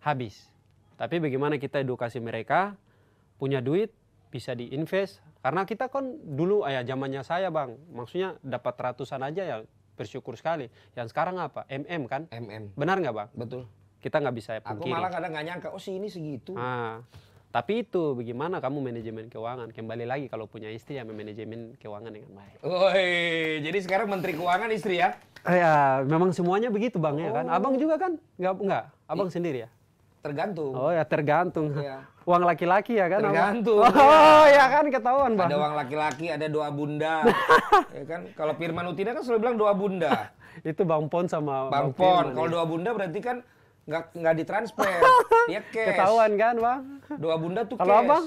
habis tapi bagaimana kita edukasi mereka punya duit bisa diinvest karena kita kan dulu ayah zamannya saya bang maksudnya dapat ratusan aja ya bersyukur sekali yang sekarang apa mm kan mm benar nggak bang betul kita nggak bisa pungkiri. aku malah kadang nggak nyangka oh sih ini segitu nah, tapi itu bagaimana kamu manajemen keuangan? Kembali lagi kalau punya istri ya manajemen keuangan dengan baik. Woi, jadi sekarang menteri keuangan istri ya? Ah, ya, memang semuanya begitu bang oh. ya kan. Oh. Abang juga kan? Nggak, nggak. Abang I sendiri ya? Tergantung. Oh ya tergantung. Iya. Uang laki-laki ya kan? Tergantung. Oh ya. ya kan ketahuan bang. Ada uang laki-laki, ada doa bunda. ya kan? Kalau Firman Utina kan selalu bilang doa bunda. Itu Bang Pon sama Bang, bang Pon. Iya. Kalau doa bunda berarti kan nggak nggak ditransfer. ya cash. Ketahuan kan bang? Doa bunda tuh Kalau abang?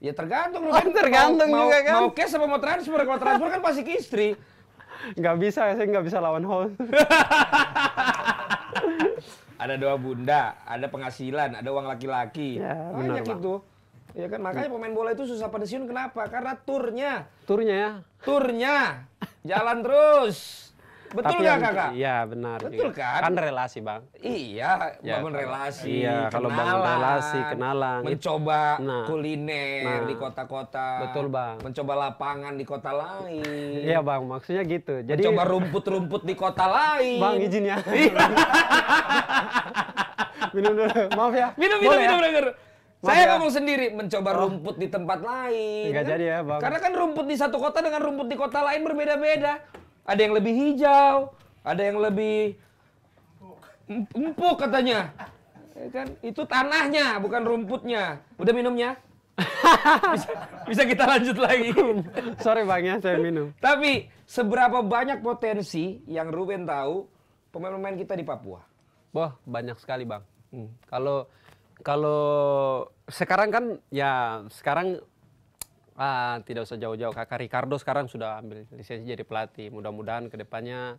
Ya tergantung lu oh, kan. Tergantung mau, juga mau, kan. Mau cash apa mau transfer? Kalau transfer kan pasti ke istri. Nggak bisa, saya nggak bisa lawan host ada doa bunda, ada penghasilan, ada uang laki-laki. Ya, Banyak benar, itu. Ya kan makanya pemain bola itu susah pensiun kenapa? Karena turnya. Turnya ya. Turnya. Jalan terus. Betul yang, kakak? Iya benar. Betul juga. kan? Kan relasi bang. Iya ya, bangun relasi. Iya kenalan, kalau bangun relasi kenalan. Mencoba nah, kuliner nah, di kota-kota. Betul bang. Mencoba lapangan di kota lain. Iya bang maksudnya gitu. Jadi mencoba rumput-rumput di kota lain. Bang izin ya. minum dulu. Maaf ya. Minum minum minum, ya? minum. Maaf saya ya. ngomong sendiri mencoba oh. rumput di tempat lain. Enggak kan? jadi ya, Bang. Karena kan rumput di satu kota dengan rumput di kota lain berbeda-beda ada yang lebih hijau, ada yang lebih empuk katanya. Ya kan itu tanahnya bukan rumputnya. Udah minumnya? bisa, bisa kita lanjut lagi. Sorry Bang ya, saya minum. Tapi seberapa banyak potensi yang Ruben tahu pemain-pemain kita di Papua? Wah, banyak sekali, Bang. Hmm. Kalau hmm. kalau sekarang kan ya sekarang Ah, tidak usah jauh-jauh. Kakak Ricardo sekarang sudah ambil lisensi jadi pelatih. Mudah-mudahan kedepannya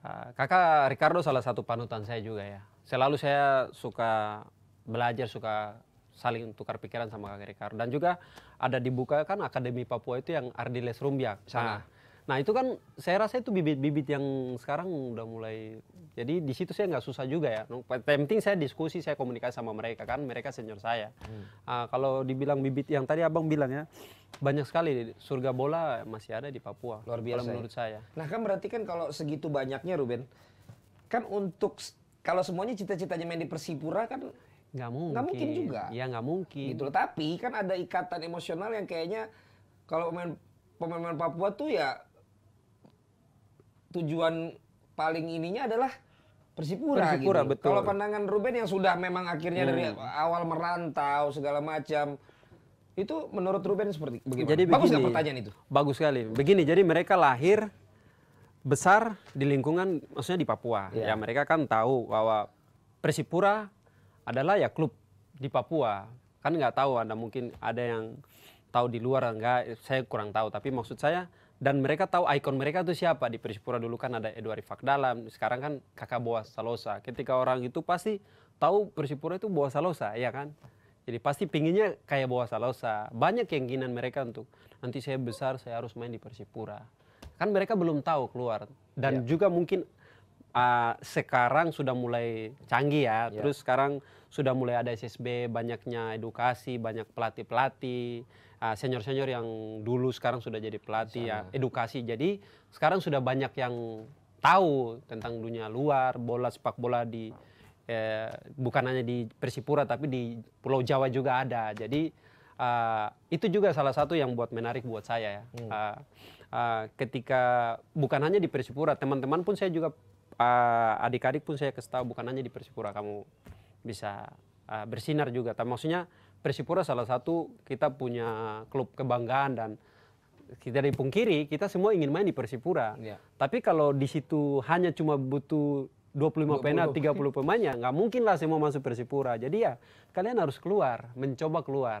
uh, ah, Kakak Ricardo salah satu panutan saya juga ya. Selalu saya suka belajar, suka saling tukar pikiran sama Kakak Ricardo. Dan juga ada dibuka kan Akademi Papua itu yang Ardiles Rumbia sana. Ah. Nah itu kan saya rasa itu bibit-bibit yang sekarang udah mulai. Jadi di situ saya nggak susah juga ya. yang Penting saya diskusi, saya komunikasi sama mereka kan, mereka senior saya. Hmm. Uh, kalau dibilang bibit yang tadi abang bilang ya, banyak sekali surga bola masih ada di Papua. Luar biasa. Kalau ya. menurut saya. Nah kan berarti kan kalau segitu banyaknya Ruben, kan untuk kalau semuanya cita-citanya main di Persipura kan nggak mungkin. Nggak mungkin juga. Ya nggak mungkin. Gitu Tapi kan ada ikatan emosional yang kayaknya kalau main pemain-pemain Papua tuh ya tujuan paling ininya adalah Persipura, Persipura gitu. betul. Kalau pandangan Ruben yang sudah memang akhirnya hmm. dari awal merantau segala macam itu menurut Ruben seperti bagaimana? Jadi bagus begini, pertanyaan itu? Bagus sekali. Begini, jadi mereka lahir besar di lingkungan maksudnya di Papua. Yeah. Ya mereka kan tahu bahwa Persipura adalah ya klub di Papua. Kan nggak tahu Anda mungkin ada yang tahu di luar enggak, saya kurang tahu, tapi maksud saya dan mereka tahu ikon mereka itu siapa di Persipura dulu kan ada Edward Fakdalam, sekarang kan kakak Boas Salosa ketika orang itu pasti tahu Persipura itu Boas Salosa ya kan jadi pasti pinginnya kayak Boas Salosa banyak keinginan mereka untuk nanti saya besar saya harus main di Persipura kan mereka belum tahu keluar dan ya. juga mungkin uh, sekarang sudah mulai canggih ya, ya terus sekarang sudah mulai ada SSB banyaknya edukasi banyak pelatih pelatih Ah, senior-senior yang dulu sekarang sudah jadi pelatih ya edukasi. Jadi sekarang sudah banyak yang tahu tentang dunia luar, bola sepak bola di eh, bukan hanya di Persipura tapi di Pulau Jawa juga ada. Jadi uh, itu juga salah satu yang buat menarik buat saya ya. Hmm. Uh, uh, ketika bukan hanya di Persipura, teman-teman pun saya juga uh, adik-adik pun saya kasih tahu bukan hanya di Persipura kamu bisa uh, bersinar juga. Tapi maksudnya Persipura salah satu kita punya klub kebanggaan dan kita dipungkiri kita semua ingin main di Persipura. Ya. Tapi kalau di situ hanya cuma butuh 25 lima pena, tiga puluh pemainnya, nggak mungkin lah semua masuk Persipura. Jadi ya kalian harus keluar, mencoba keluar.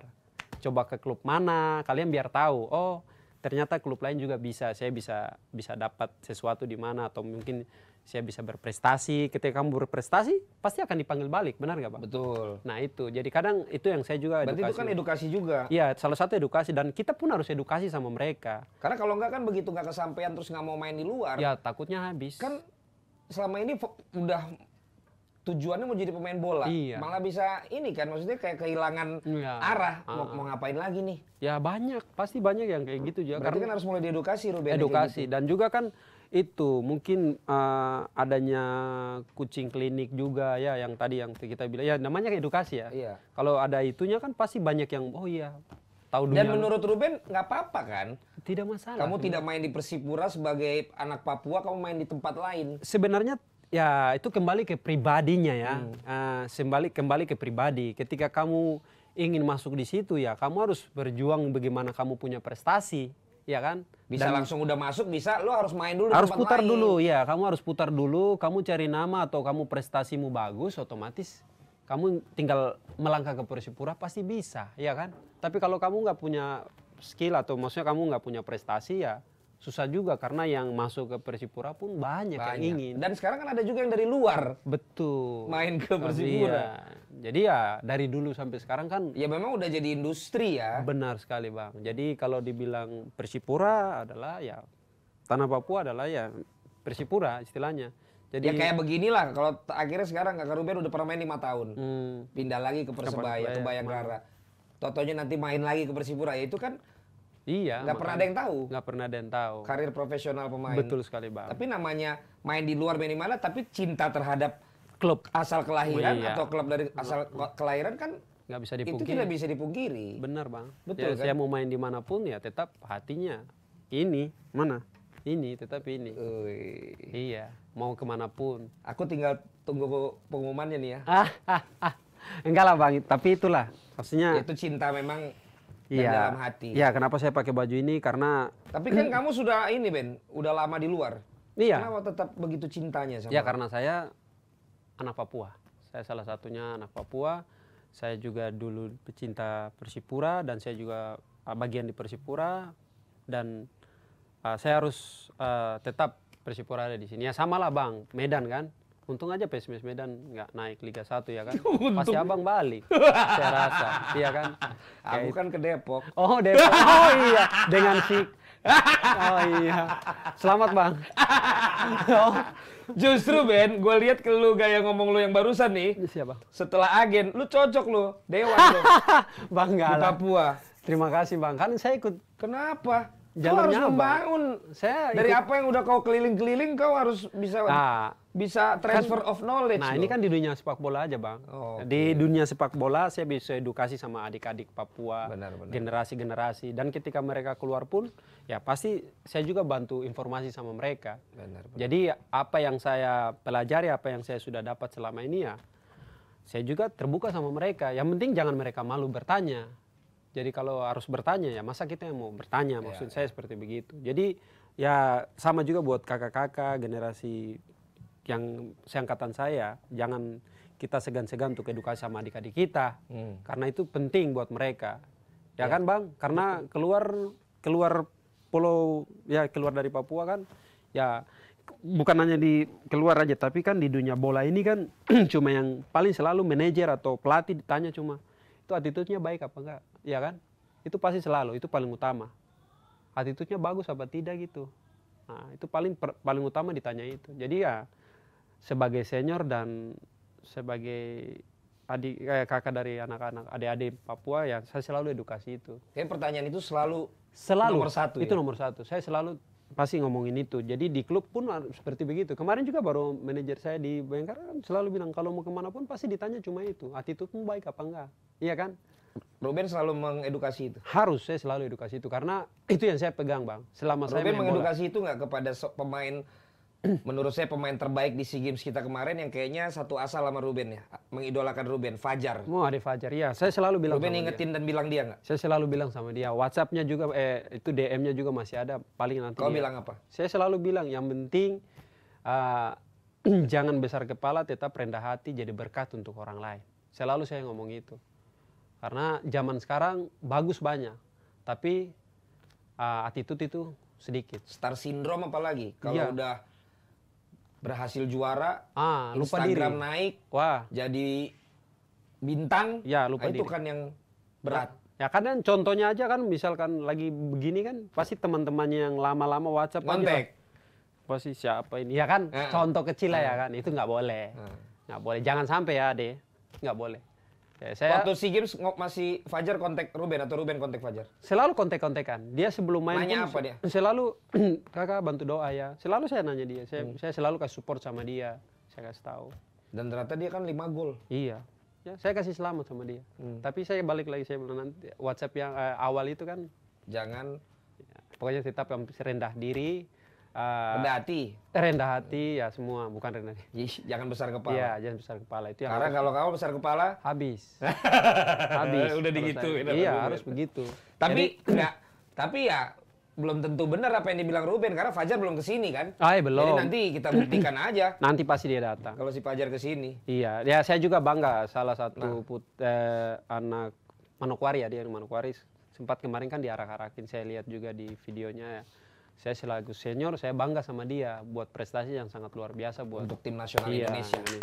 Coba ke klub mana, kalian biar tahu. Oh, ternyata klub lain juga bisa, saya bisa bisa dapat sesuatu di mana atau mungkin saya bisa berprestasi. Ketika kamu berprestasi, pasti akan dipanggil balik, benar nggak Pak? Betul. Nah itu, jadi kadang itu yang saya juga Berarti itu kan edukasi juga. Iya, salah satu edukasi dan kita pun harus edukasi sama mereka. Karena kalau nggak kan begitu nggak kesampaian terus nggak mau main di luar. Ya takutnya habis. Kan selama ini udah tujuannya mau jadi pemain bola, iya. malah bisa ini kan maksudnya kayak kehilangan ya. arah ah, mau, ah. mau ngapain lagi nih? Ya banyak, pasti banyak yang kayak gitu juga. Berarti karena kan harus mulai diedukasi Ruben. Edukasi gitu. dan juga kan itu mungkin uh, adanya kucing klinik juga ya yang tadi yang kita bilang ya namanya edukasi ya. Iya. Kalau ada itunya kan pasti banyak yang oh iya tahu dunia. Dan menurut Ruben nggak apa-apa kan? Tidak masalah. Kamu tidak main di Persipura sebagai anak Papua, kamu main di tempat lain. Sebenarnya ya itu kembali ke pribadinya ya. Hmm. Uh, eh, kembali kembali ke pribadi. Ketika kamu ingin masuk di situ ya kamu harus berjuang bagaimana kamu punya prestasi ya kan? Bisa Dan langsung udah masuk, bisa lo harus main dulu. Harus putar lain. dulu, ya. Kamu harus putar dulu. Kamu cari nama atau kamu prestasimu bagus, otomatis kamu tinggal melangkah ke Persipura pasti bisa, ya kan? Tapi kalau kamu nggak punya skill atau maksudnya kamu nggak punya prestasi ya susah juga karena yang masuk ke Persipura pun banyak, banyak. yang ingin. Dan sekarang kan ada juga yang dari luar. Betul. Main ke nah, Persipura. Iya. Jadi ya dari dulu sampai sekarang kan ya memang udah jadi industri ya. Benar sekali, Bang. Jadi kalau dibilang Persipura adalah ya tanah Papua adalah ya Persipura istilahnya. Jadi, ya kayak beginilah kalau akhirnya sekarang Kak Ruben udah pernah main lima tahun. Hmm, pindah lagi ke Persebaya, ke Bayangkara. Totonya nanti main lagi ke Persipura. Ya itu kan Iya. Gak pernah ada yang tahu. Gak pernah ada yang tahu. Karir profesional pemain. Betul sekali bang. Tapi namanya main di luar mana, tapi cinta terhadap klub asal kelahiran iya. atau klub dari asal kelahiran kan nggak bisa dipungkiri. Itu tidak bisa dipungkiri. Benar bang. Betul ya, kan? Saya mau main dimanapun ya tetap hatinya ini mana ini tetap ini. Ui. Iya. Mau kemanapun. Aku tinggal tunggu pengumumannya nih ya. Ah, ah, ah. Enggak lah bang. Tapi itulah. Maksudnya. Itu cinta memang dan iya. dalam hati. Iya, kenapa saya pakai baju ini? Karena Tapi kan kamu sudah ini, Ben, udah lama di luar. Iya. Kenapa tetap begitu cintanya sama? Iya karena saya anak Papua. Saya salah satunya anak Papua. Saya juga dulu pecinta Persipura dan saya juga ah, bagian di Persipura dan uh, saya harus uh, tetap Persipura ada di sini. Ya sama lah Bang, Medan kan. Untung aja PSMS Medan nggak naik Liga 1 ya kan. Untung. Pasti abang balik. saya rasa, iya kan. Aku kan ke Depok. Oh Depok. Oh iya. Dengan si. Oh iya. Selamat bang. Oh. Justru Ben, gue lihat ke lu gaya ngomong lu yang barusan nih. Siapa? Setelah agen, lu cocok lu. dewa lu. bang Papua. Terima kasih bang. Kan saya ikut. Kenapa? jangan harus membangun. Saya dari apa yang udah kau keliling-keliling kau harus bisa nah, bisa kan transfer kan, of knowledge. Nah, loh. ini kan di dunia sepak bola aja, Bang. Oh, okay. Di dunia sepak bola saya bisa edukasi sama adik-adik Papua, generasi-generasi dan ketika mereka keluar pun ya pasti saya juga bantu informasi sama mereka. Benar, benar. Jadi apa yang saya pelajari, apa yang saya sudah dapat selama ini ya saya juga terbuka sama mereka. Yang penting jangan mereka malu bertanya. Jadi kalau harus bertanya ya masa kita yang mau bertanya iya, maksud ya, saya seperti begitu. Jadi ya sama juga buat kakak-kakak generasi yang seangkatan saya jangan kita segan-segan untuk edukasi sama adik-adik kita hmm. karena itu penting buat mereka. Ya, ya kan Bang? Karena keluar keluar pulau ya keluar dari Papua kan ya bukan hanya di keluar aja tapi kan di dunia bola ini kan cuma yang paling selalu manajer atau pelatih ditanya cuma itu attitude-nya baik apa enggak Iya kan? Itu pasti selalu, itu paling utama. attitude bagus apa tidak gitu. Nah, itu paling per, paling utama ditanya itu. Jadi ya sebagai senior dan sebagai adik kayak eh, kakak dari anak-anak adik-adik Papua ya saya selalu edukasi itu. Jadi pertanyaan itu selalu selalu nomor satu. Itu ya? nomor satu. Saya selalu pasti ngomongin itu. Jadi di klub pun seperti begitu. Kemarin juga baru manajer saya di Bayangkara kan selalu bilang kalau mau kemana pun pasti ditanya cuma itu. Attitude baik apa enggak? Iya kan? Ruben selalu mengedukasi itu. Harus saya selalu edukasi itu karena itu yang saya pegang bang. Selama Ruben saya Ruben mengedukasi bola. itu nggak kepada pemain menurut saya pemain terbaik di SEA Games kita kemarin yang kayaknya satu asal sama Ruben ya, mengidolakan Ruben, Fajar. Mau oh, ada Fajar, ya. Saya selalu bilang Ruben ingetin dia. dan bilang dia nggak? Saya selalu bilang sama dia, WhatsAppnya juga, eh itu DM-nya juga masih ada, paling nanti. Kau bilang apa? Saya selalu bilang yang penting uh, jangan besar kepala, tetap rendah hati, jadi berkat untuk orang lain. Selalu saya ngomong itu. Karena zaman sekarang bagus banyak, tapi uh, attitude itu sedikit. Star syndrome apalagi kalau iya. udah berhasil juara, ah, lupa Instagram diri. naik, wah, jadi bintang, ya lupa nah, itu kan yang berat. Ya, ya kan, kan contohnya aja kan misalkan lagi begini kan pasti teman-temannya yang lama-lama WhatsApp kontak. Kan pasti siapa ini? Ya kan eh. contoh kecil lah eh. ya ah. kan itu nggak boleh. Nggak boleh. Jangan sampai ya, deh Nggak boleh. Ya, saya, Waktu SEA Games masih Fajar kontak Ruben atau Ruben kontak Fajar? Selalu kontak-kontakan. Dia sebelum main nanya apa dia? Selalu kakak bantu doa ya. Selalu saya nanya dia. Saya, hmm. saya selalu kasih support sama dia. Saya kasih tahu. Dan ternyata dia kan lima gol. Iya. Ya, saya kasih selamat sama dia. Hmm. Tapi saya balik lagi saya bilang nanti WhatsApp yang eh, awal itu kan jangan ya, pokoknya tetap yang rendah diri, Uh, rendah hati. Rendah hati ya semua, bukan rendah hati. jangan besar kepala. ya jangan besar kepala itu. Yang Karena kalau kamu besar kepala habis. habis. Udah begitu. Iya, harus begitu. Tapi enggak tapi ya belum tentu benar apa yang dibilang Ruben karena Fajar belum kesini kan? Ah, iya, belum. Jadi nanti kita buktikan aja. Nanti pasti dia datang. Kalau si Fajar kesini. Iya, ya saya juga bangga salah satu nah. put, eh, anak Manokwari ya dia Manokwari sempat kemarin kan diarak-arakin saya lihat juga di videonya ya saya selaku senior saya bangga sama dia buat prestasi yang sangat luar biasa buat untuk tim nasional iya, Indonesia. Ini.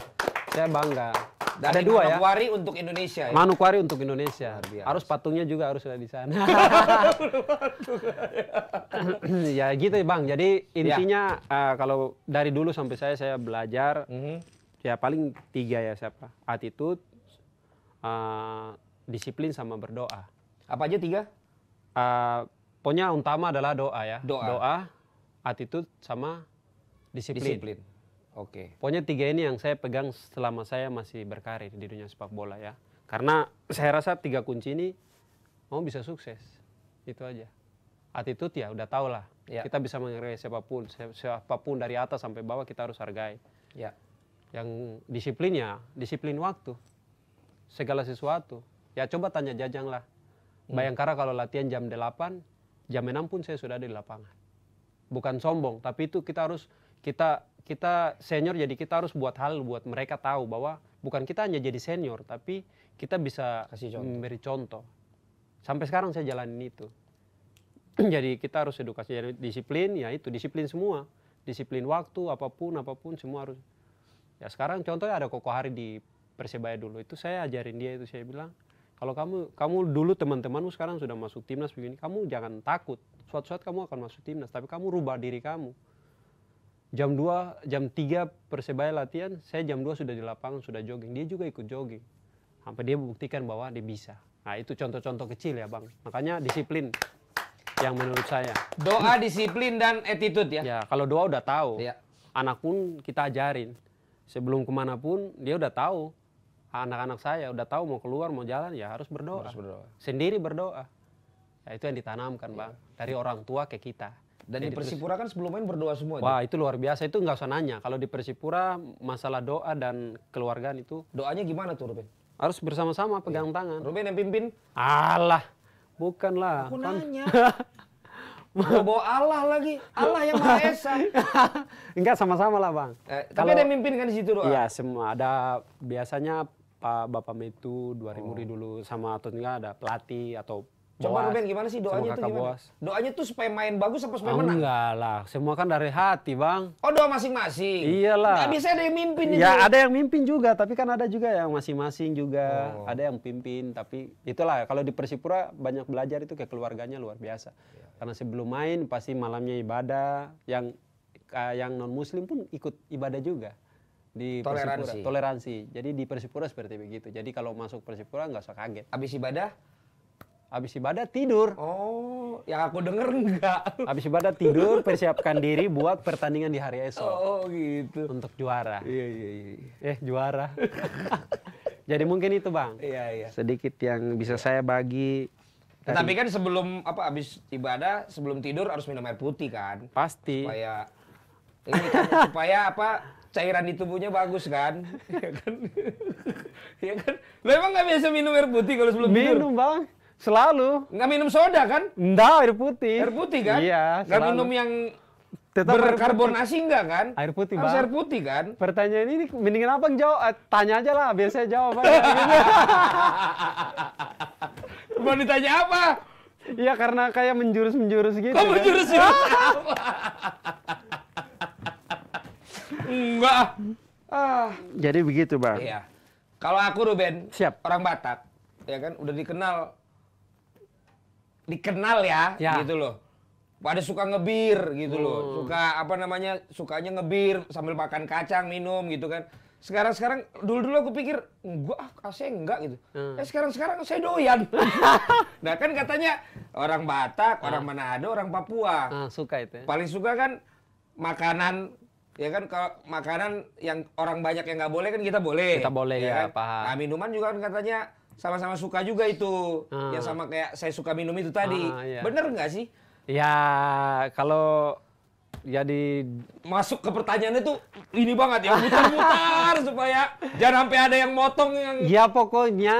Saya bangga. Dari ada dua ya. Manukwari untuk Indonesia. Ya? Manukwari untuk Indonesia. Harus patungnya juga harus ada di sana. ya gitu bang. Jadi intinya ya. uh, kalau dari dulu sampai saya saya belajar mm -hmm. ya paling tiga ya siapa? Attitude, uh, disiplin sama berdoa. Apa aja tiga? Uh, Pokoknya utama adalah doa ya. Doa. Doa, attitude sama disiplin. disiplin. Oke. Okay. Pokoknya tiga ini yang saya pegang selama saya masih berkarir di dunia sepak bola ya. Karena saya rasa tiga kunci ini mau bisa sukses. Itu aja. Attitude ya udah tau lah. Ya. Kita bisa menghargai siapapun, siapapun dari atas sampai bawah kita harus hargai. Ya. Yang disiplinnya, disiplin waktu. Segala sesuatu. Ya coba tanya Jajang lah. Hmm. Bayangkara kalau latihan jam 8, jam 6 pun saya sudah ada di lapangan. Bukan sombong, tapi itu kita harus kita kita senior jadi kita harus buat hal buat mereka tahu bahwa bukan kita hanya jadi senior tapi kita bisa Kasih contoh. memberi contoh. Sampai sekarang saya jalanin itu. jadi kita harus edukasi jadi disiplin ya itu disiplin semua. Disiplin waktu apapun apapun semua harus. Ya sekarang contohnya ada Koko Hari di Persebaya dulu itu saya ajarin dia itu saya bilang kalau kamu kamu dulu teman-temanmu sekarang sudah masuk timnas begini, kamu jangan takut. Suatu saat kamu akan masuk timnas, tapi kamu rubah diri kamu. Jam 2, jam 3 Persebaya latihan, saya jam 2 sudah di lapangan, sudah jogging. Dia juga ikut jogging. Sampai dia membuktikan bahwa dia bisa. Nah, itu contoh-contoh kecil ya, Bang. Makanya disiplin yang menurut saya. Doa, disiplin dan attitude ya. Ya, kalau doa udah tahu. Ya. Anak pun kita ajarin. Sebelum kemana pun dia udah tahu anak-anak saya udah tahu mau keluar mau jalan ya harus berdoa, harus berdoa. sendiri berdoa ya, itu yang ditanamkan ya. bang dari orang tua ke kita dan Jadi di Persipura kan sebelum main berdoa semua. Wah itu luar biasa itu nggak usah nanya. Kalau di Persipura masalah doa dan keluargaan itu. Doanya gimana tuh Ruben? Harus bersama-sama pegang iya. tangan. Ruben yang pimpin? Allah, bukanlah. Aku kan. nanya. bawa Allah lagi, Allah yang Maha Esa. Enggak sama-sama lah bang. Eh, tapi Kalau, ada yang mimpin kan di situ doa. Iya semua ada biasanya Bapak Bapak Metu, dua ribu oh. dulu sama atau enggak ada pelatih atau Coba Ruben gimana sih doanya tuh gimana? Bos. Doanya tuh supaya main bagus apa supaya oh, menang? Enggak lah, semua kan dari hati bang. Oh doa masing-masing? Iyalah. Nggak bisa ada yang mimpin Ya itu. ada yang mimpin juga, tapi kan ada juga yang masing-masing juga. Oh. Ada yang pimpin, tapi itulah kalau di Persipura banyak belajar itu kayak keluarganya luar biasa. Ya. Karena sebelum main pasti malamnya ibadah, yang eh, yang non muslim pun ikut ibadah juga di toleransi. Persipura, toleransi. Jadi di Persipura seperti begitu. Jadi kalau masuk Persipura nggak usah kaget. Habis ibadah? Habis ibadah tidur. Oh, yang aku denger enggak. Habis ibadah tidur, persiapkan diri buat pertandingan di hari esok. Oh, gitu. Untuk juara. Iya, iya, iya. iya. Eh, juara. Jadi mungkin itu, Bang. Iya, iya. Sedikit yang bisa saya bagi dari... Tapi kan sebelum apa habis ibadah, sebelum tidur harus minum air putih kan? Pasti. Supaya ini kan, supaya apa cairan di tubuhnya bagus kan? ya kan? ya kan? Lo emang gak biasa minum air putih kalau sebelum minum, tidur? Minum bang, selalu. Gak minum soda kan? Enggak, air putih. Air putih kan? Iya, Gak minum yang Tetap berkarbonasi enggak kan? Air putih, Harus Bang. air putih kan? Pertanyaan ini mendingan yang jawab, eh, tanya aja lah, biasanya jawab. Mau ditanya apa? Iya karena kayak menjurus-menjurus gitu. Kok kan. menjurus-menjurus Enggak. Ah. Jadi begitu, Bang. Iya. Kalau aku Ruben, siap. Orang Batak, ya kan udah dikenal dikenal ya, ya. gitu loh. Pada suka ngebir gitu hmm. loh. Suka apa namanya? Sukanya ngebir sambil makan kacang, minum gitu kan. Sekarang-sekarang dulu-dulu aku pikir gua ah, kasih enggak gitu. Hmm. Eh sekarang-sekarang saya doyan. nah, kan katanya orang Batak, ah. orang Manado, orang Papua. Ah, suka itu ya. Paling suka kan makanan Ya kan kalau makanan yang orang banyak yang nggak boleh kan kita boleh. Kita boleh ya, ya kan? paham. Nah, minuman juga kan katanya sama-sama suka juga itu. Hmm. Ya sama kayak saya suka minum itu tadi. hmm, iya. Bener nggak sih? Ya kalau jadi ya, masuk ke pertanyaan itu ini banget ya putar-putar supaya jangan sampai ada yang motong yang ya pokoknya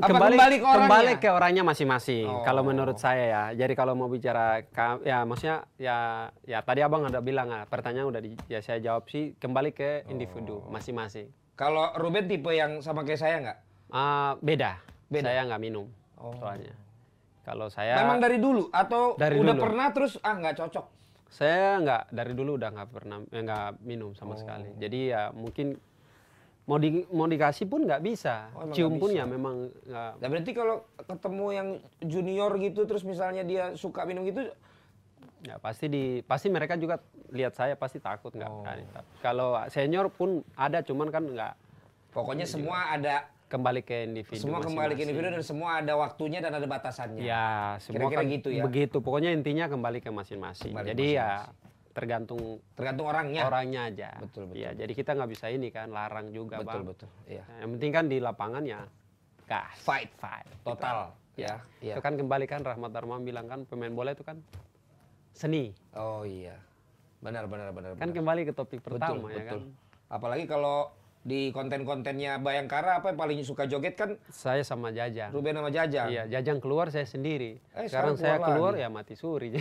Apa kembali kembali ke orangnya kembali ke orangnya masing-masing oh. kalau menurut saya ya jadi kalau mau bicara ya maksudnya ya ya tadi abang ada bilang ah, pertanyaan udah di, ya saya jawab sih kembali ke individu oh. masing-masing oh. kalau Ruben tipe yang sama kayak saya nggak uh, beda. beda saya nggak minum oh. soalnya kalau saya memang dari dulu atau dari udah dulu. pernah terus ah nggak cocok saya nggak dari dulu udah nggak pernah eh, nggak eh, minum sama oh. sekali. Jadi ya mungkin mau di mau dikasih pun nggak bisa oh, cium pun ya memang nggak nah, berarti kalau ketemu yang junior gitu terus misalnya dia suka minum gitu ya pasti di pasti mereka juga lihat saya pasti takut nggak oh. kalau senior pun ada cuman kan nggak pokoknya semua ada kembali ke individu. Semua kembali masing -masing. ke individu dan semua ada waktunya dan ada batasannya. Ya, semua Kira-kira kan gitu ya. Begitu, pokoknya intinya kembali ke masing-masing. Jadi ya, masing-masing. ya tergantung tergantung orangnya orangnya aja betul betul ya jadi kita nggak bisa ini kan larang juga betul bang. betul betul. iya. Nah, yang penting kan di lapangan ya gas fight fight total ya, ya. Iya. itu kan kembali kan Rahmat Darman bilang kan pemain bola itu kan seni oh iya benar benar benar kan benar. kembali ke topik pertama ya kan? betul, ya betul. kan apalagi kalau di konten-kontennya Bayangkara apa yang paling suka joget kan saya sama Jajang Ruben sama Jajang iya Jajang keluar saya sendiri eh, sekarang, sekarang saya keluar lagi. ya mati suri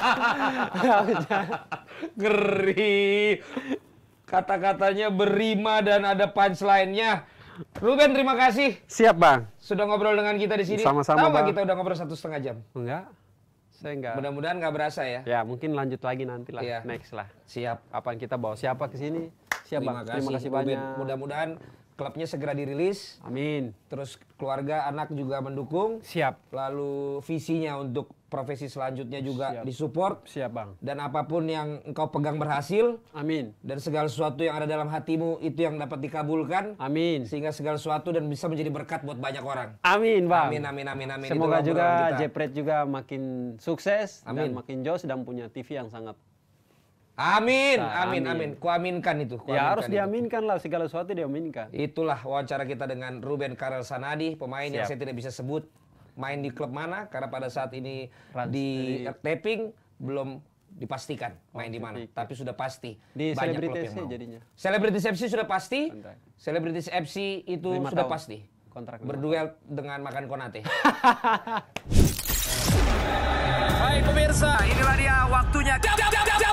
ngeri kata-katanya berima dan ada punchline-nya Ruben terima kasih siap bang sudah ngobrol dengan kita di sini sama-sama bang. kita udah ngobrol satu setengah jam enggak saya enggak Mudah-mudahan enggak berasa ya. Ya mungkin lanjut lagi nanti lah, ya. next lah. Siap. Apa yang kita bawa? Siapa ke sini? Siap Terima bang. Kasih, Terima kasih banyak. Mudah-mudahan klubnya segera dirilis. Amin. Terus keluarga anak juga mendukung. Siap. Lalu visinya untuk profesi selanjutnya juga Siap. disupport. Siap, Bang. Dan apapun yang engkau pegang berhasil. Amin. Dan segala sesuatu yang ada dalam hatimu itu yang dapat dikabulkan. Amin. Sehingga segala sesuatu dan bisa menjadi berkat buat banyak orang. Amin, Bang. Amin, amin, amin, amin. Semoga Itulah juga Jepret juga makin sukses amin. dan makin jauh dan punya TV yang sangat Amin, nah, amin, amin. amin. Kuaminkan itu. Kuaminkan ya harus itu. diaminkan lah segala sesuatu diaminkan. Itulah wawancara kita dengan Ruben Karel Sanadi, pemain Siap. yang saya tidak bisa sebut main di klub mana karena pada saat ini Rans, di eh, taping belum dipastikan main oh, di mana, tapi, tapi sudah pasti di banyak klub yang ya mau. jadinya. Selebritis FC sudah pasti. Selebritis FC itu sudah tahun. pasti. Kontrak berduel tahun. dengan makan Konate. Hai pemirsa, inilah dia waktunya. Jam, jam, jam, jam.